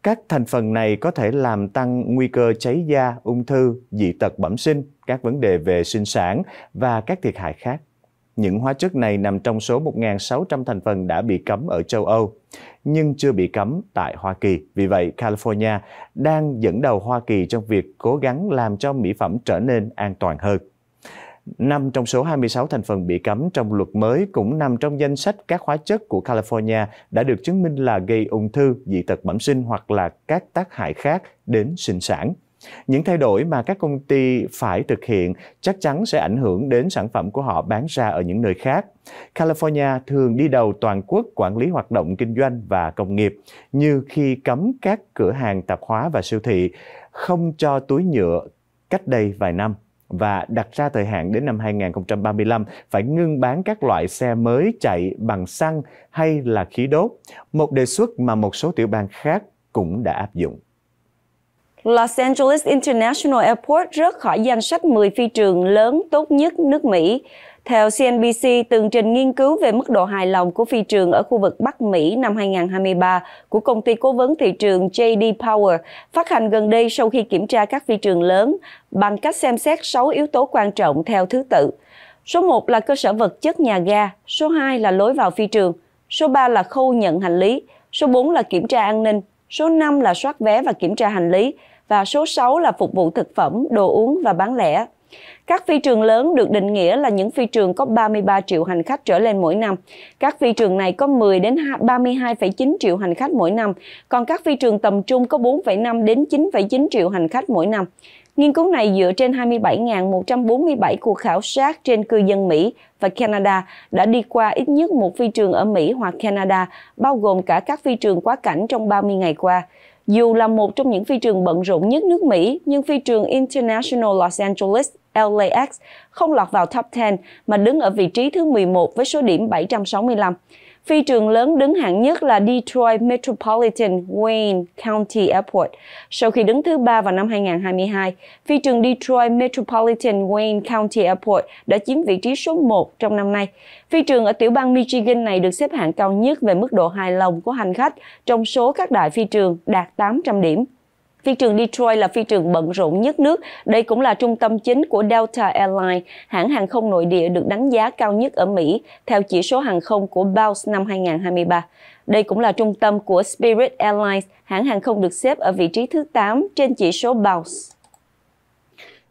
Các thành phần này có thể làm tăng nguy cơ cháy da, ung thư, dị tật bẩm sinh, các vấn đề về sinh sản và các thiệt hại khác. Những hóa chất này nằm trong số 1.600 thành phần đã bị cấm ở châu Âu, nhưng chưa bị cấm tại Hoa Kỳ. Vì vậy, California đang dẫn đầu Hoa Kỳ trong việc cố gắng làm cho mỹ phẩm trở nên an toàn hơn. Năm trong số 26 thành phần bị cấm trong luật mới cũng nằm trong danh sách các hóa chất của California đã được chứng minh là gây ung thư, dị tật bẩm sinh hoặc là các tác hại khác đến sinh sản. Những thay đổi mà các công ty phải thực hiện chắc chắn sẽ ảnh hưởng đến sản phẩm của họ bán ra ở những nơi khác. California thường đi đầu toàn quốc quản lý hoạt động kinh doanh và công nghiệp, như khi cấm các cửa hàng tạp hóa và siêu thị không cho túi nhựa cách đây vài năm và đặt ra thời hạn đến năm 2035 phải ngưng bán các loại xe mới chạy bằng xăng hay là khí đốt, một đề xuất mà một số tiểu bang khác cũng đã áp dụng. Los Angeles International Airport rớt khỏi danh sách 10 phi trường lớn tốt nhất nước Mỹ. Theo CNBC, tường trình nghiên cứu về mức độ hài lòng của phi trường ở khu vực Bắc Mỹ năm 2023 của công ty cố vấn thị trường JD Power phát hành gần đây sau khi kiểm tra các phi trường lớn bằng cách xem xét 6 yếu tố quan trọng theo thứ tự. Số 1 là cơ sở vật chất nhà ga, số 2 là lối vào phi trường, số 3 là khâu nhận hành lý, số 4 là kiểm tra an ninh, số 5 là soát vé và kiểm tra hành lý, và số 6 là phục vụ thực phẩm, đồ uống và bán lẻ. Các phi trường lớn được định nghĩa là những phi trường có 33 triệu hành khách trở lên mỗi năm. Các phi trường này có 10 đến 32,9 triệu hành khách mỗi năm, còn các phi trường tầm trung có 4,5 đến 9,9 triệu hành khách mỗi năm. Nghiên cứu này dựa trên 27.147 cuộc khảo sát trên cư dân Mỹ và Canada đã đi qua ít nhất một phi trường ở Mỹ hoặc Canada, bao gồm cả các phi trường quá cảnh trong 30 ngày qua. Dù là một trong những phi trường bận rộn nhất nước Mỹ, nhưng phi trường International Los Angeles LAX không lọt vào top 10 mà đứng ở vị trí thứ 11 với số điểm 765. Phi trường lớn đứng hạng nhất là Detroit Metropolitan Wayne County Airport. Sau khi đứng thứ ba vào năm 2022, phi trường Detroit Metropolitan Wayne County Airport đã chiếm vị trí số 1 trong năm nay. Phi trường ở tiểu bang Michigan này được xếp hạng cao nhất về mức độ hài lòng của hành khách trong số các đại phi trường đạt 800 điểm. Phi trường Detroit là phi trường bận rộn nhất nước. Đây cũng là trung tâm chính của Delta Airlines, hãng hàng không nội địa được đánh giá cao nhất ở Mỹ theo chỉ số hàng không của Bounce năm 2023. Đây cũng là trung tâm của Spirit Airlines, hãng hàng không được xếp ở vị trí thứ 8 trên chỉ số Bounce.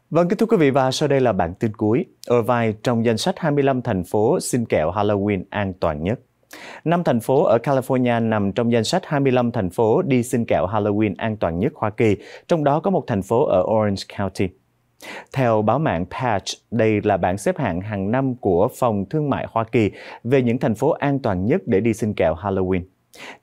Vâng, kính thưa quý vị và sau đây là bản tin cuối. Irvine trong danh sách 25 thành phố xin kẹo Halloween an toàn nhất. Năm thành phố ở California nằm trong danh sách 25 thành phố đi xin kẹo Halloween an toàn nhất Hoa Kỳ, trong đó có một thành phố ở Orange County. Theo báo mạng Patch, đây là bảng xếp hạng hàng năm của Phòng Thương mại Hoa Kỳ về những thành phố an toàn nhất để đi xin kẹo Halloween.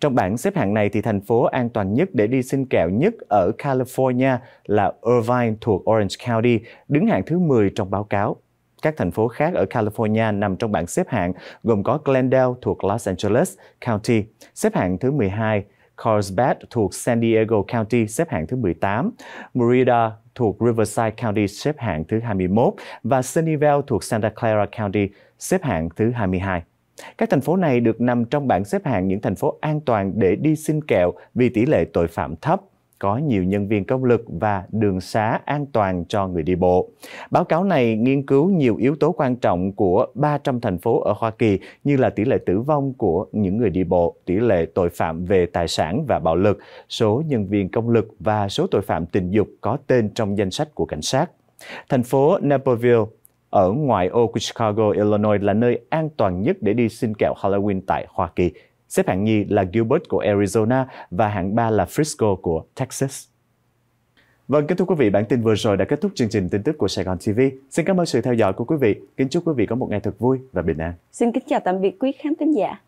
Trong bảng xếp hạng này thì thành phố an toàn nhất để đi xin kẹo nhất ở California là Irvine thuộc Orange County, đứng hạng thứ 10 trong báo cáo. Các thành phố khác ở California nằm trong bảng xếp hạng, gồm có Glendale thuộc Los Angeles County, xếp hạng thứ 12, Carlsbad thuộc San Diego County xếp hạng thứ 18, Merida thuộc Riverside County xếp hạng thứ 21 và Sunnyvale thuộc Santa Clara County xếp hạng thứ 22. Các thành phố này được nằm trong bảng xếp hạng những thành phố an toàn để đi xin kẹo vì tỷ lệ tội phạm thấp có nhiều nhân viên công lực và đường xá an toàn cho người đi bộ. Báo cáo này nghiên cứu nhiều yếu tố quan trọng của 300 thành phố ở Hoa Kỳ như là tỷ lệ tử vong của những người đi bộ, tỷ lệ tội phạm về tài sản và bạo lực, số nhân viên công lực và số tội phạm tình dục có tên trong danh sách của cảnh sát. Thành phố Naperville ở ngoại ô của Chicago, Illinois là nơi an toàn nhất để đi xin kẹo Halloween tại Hoa Kỳ Xếp hạng nhì là Gilbert của Arizona và hạng ba là Frisco của Texas. Vâng, kính thưa quý vị, bản tin vừa rồi đã kết thúc chương trình tin tức của Sài Gòn TV. Xin cảm ơn sự theo dõi của quý vị. Kính chúc quý vị có một ngày thật vui và bình an. Xin kính chào tạm biệt quý khán thính giả.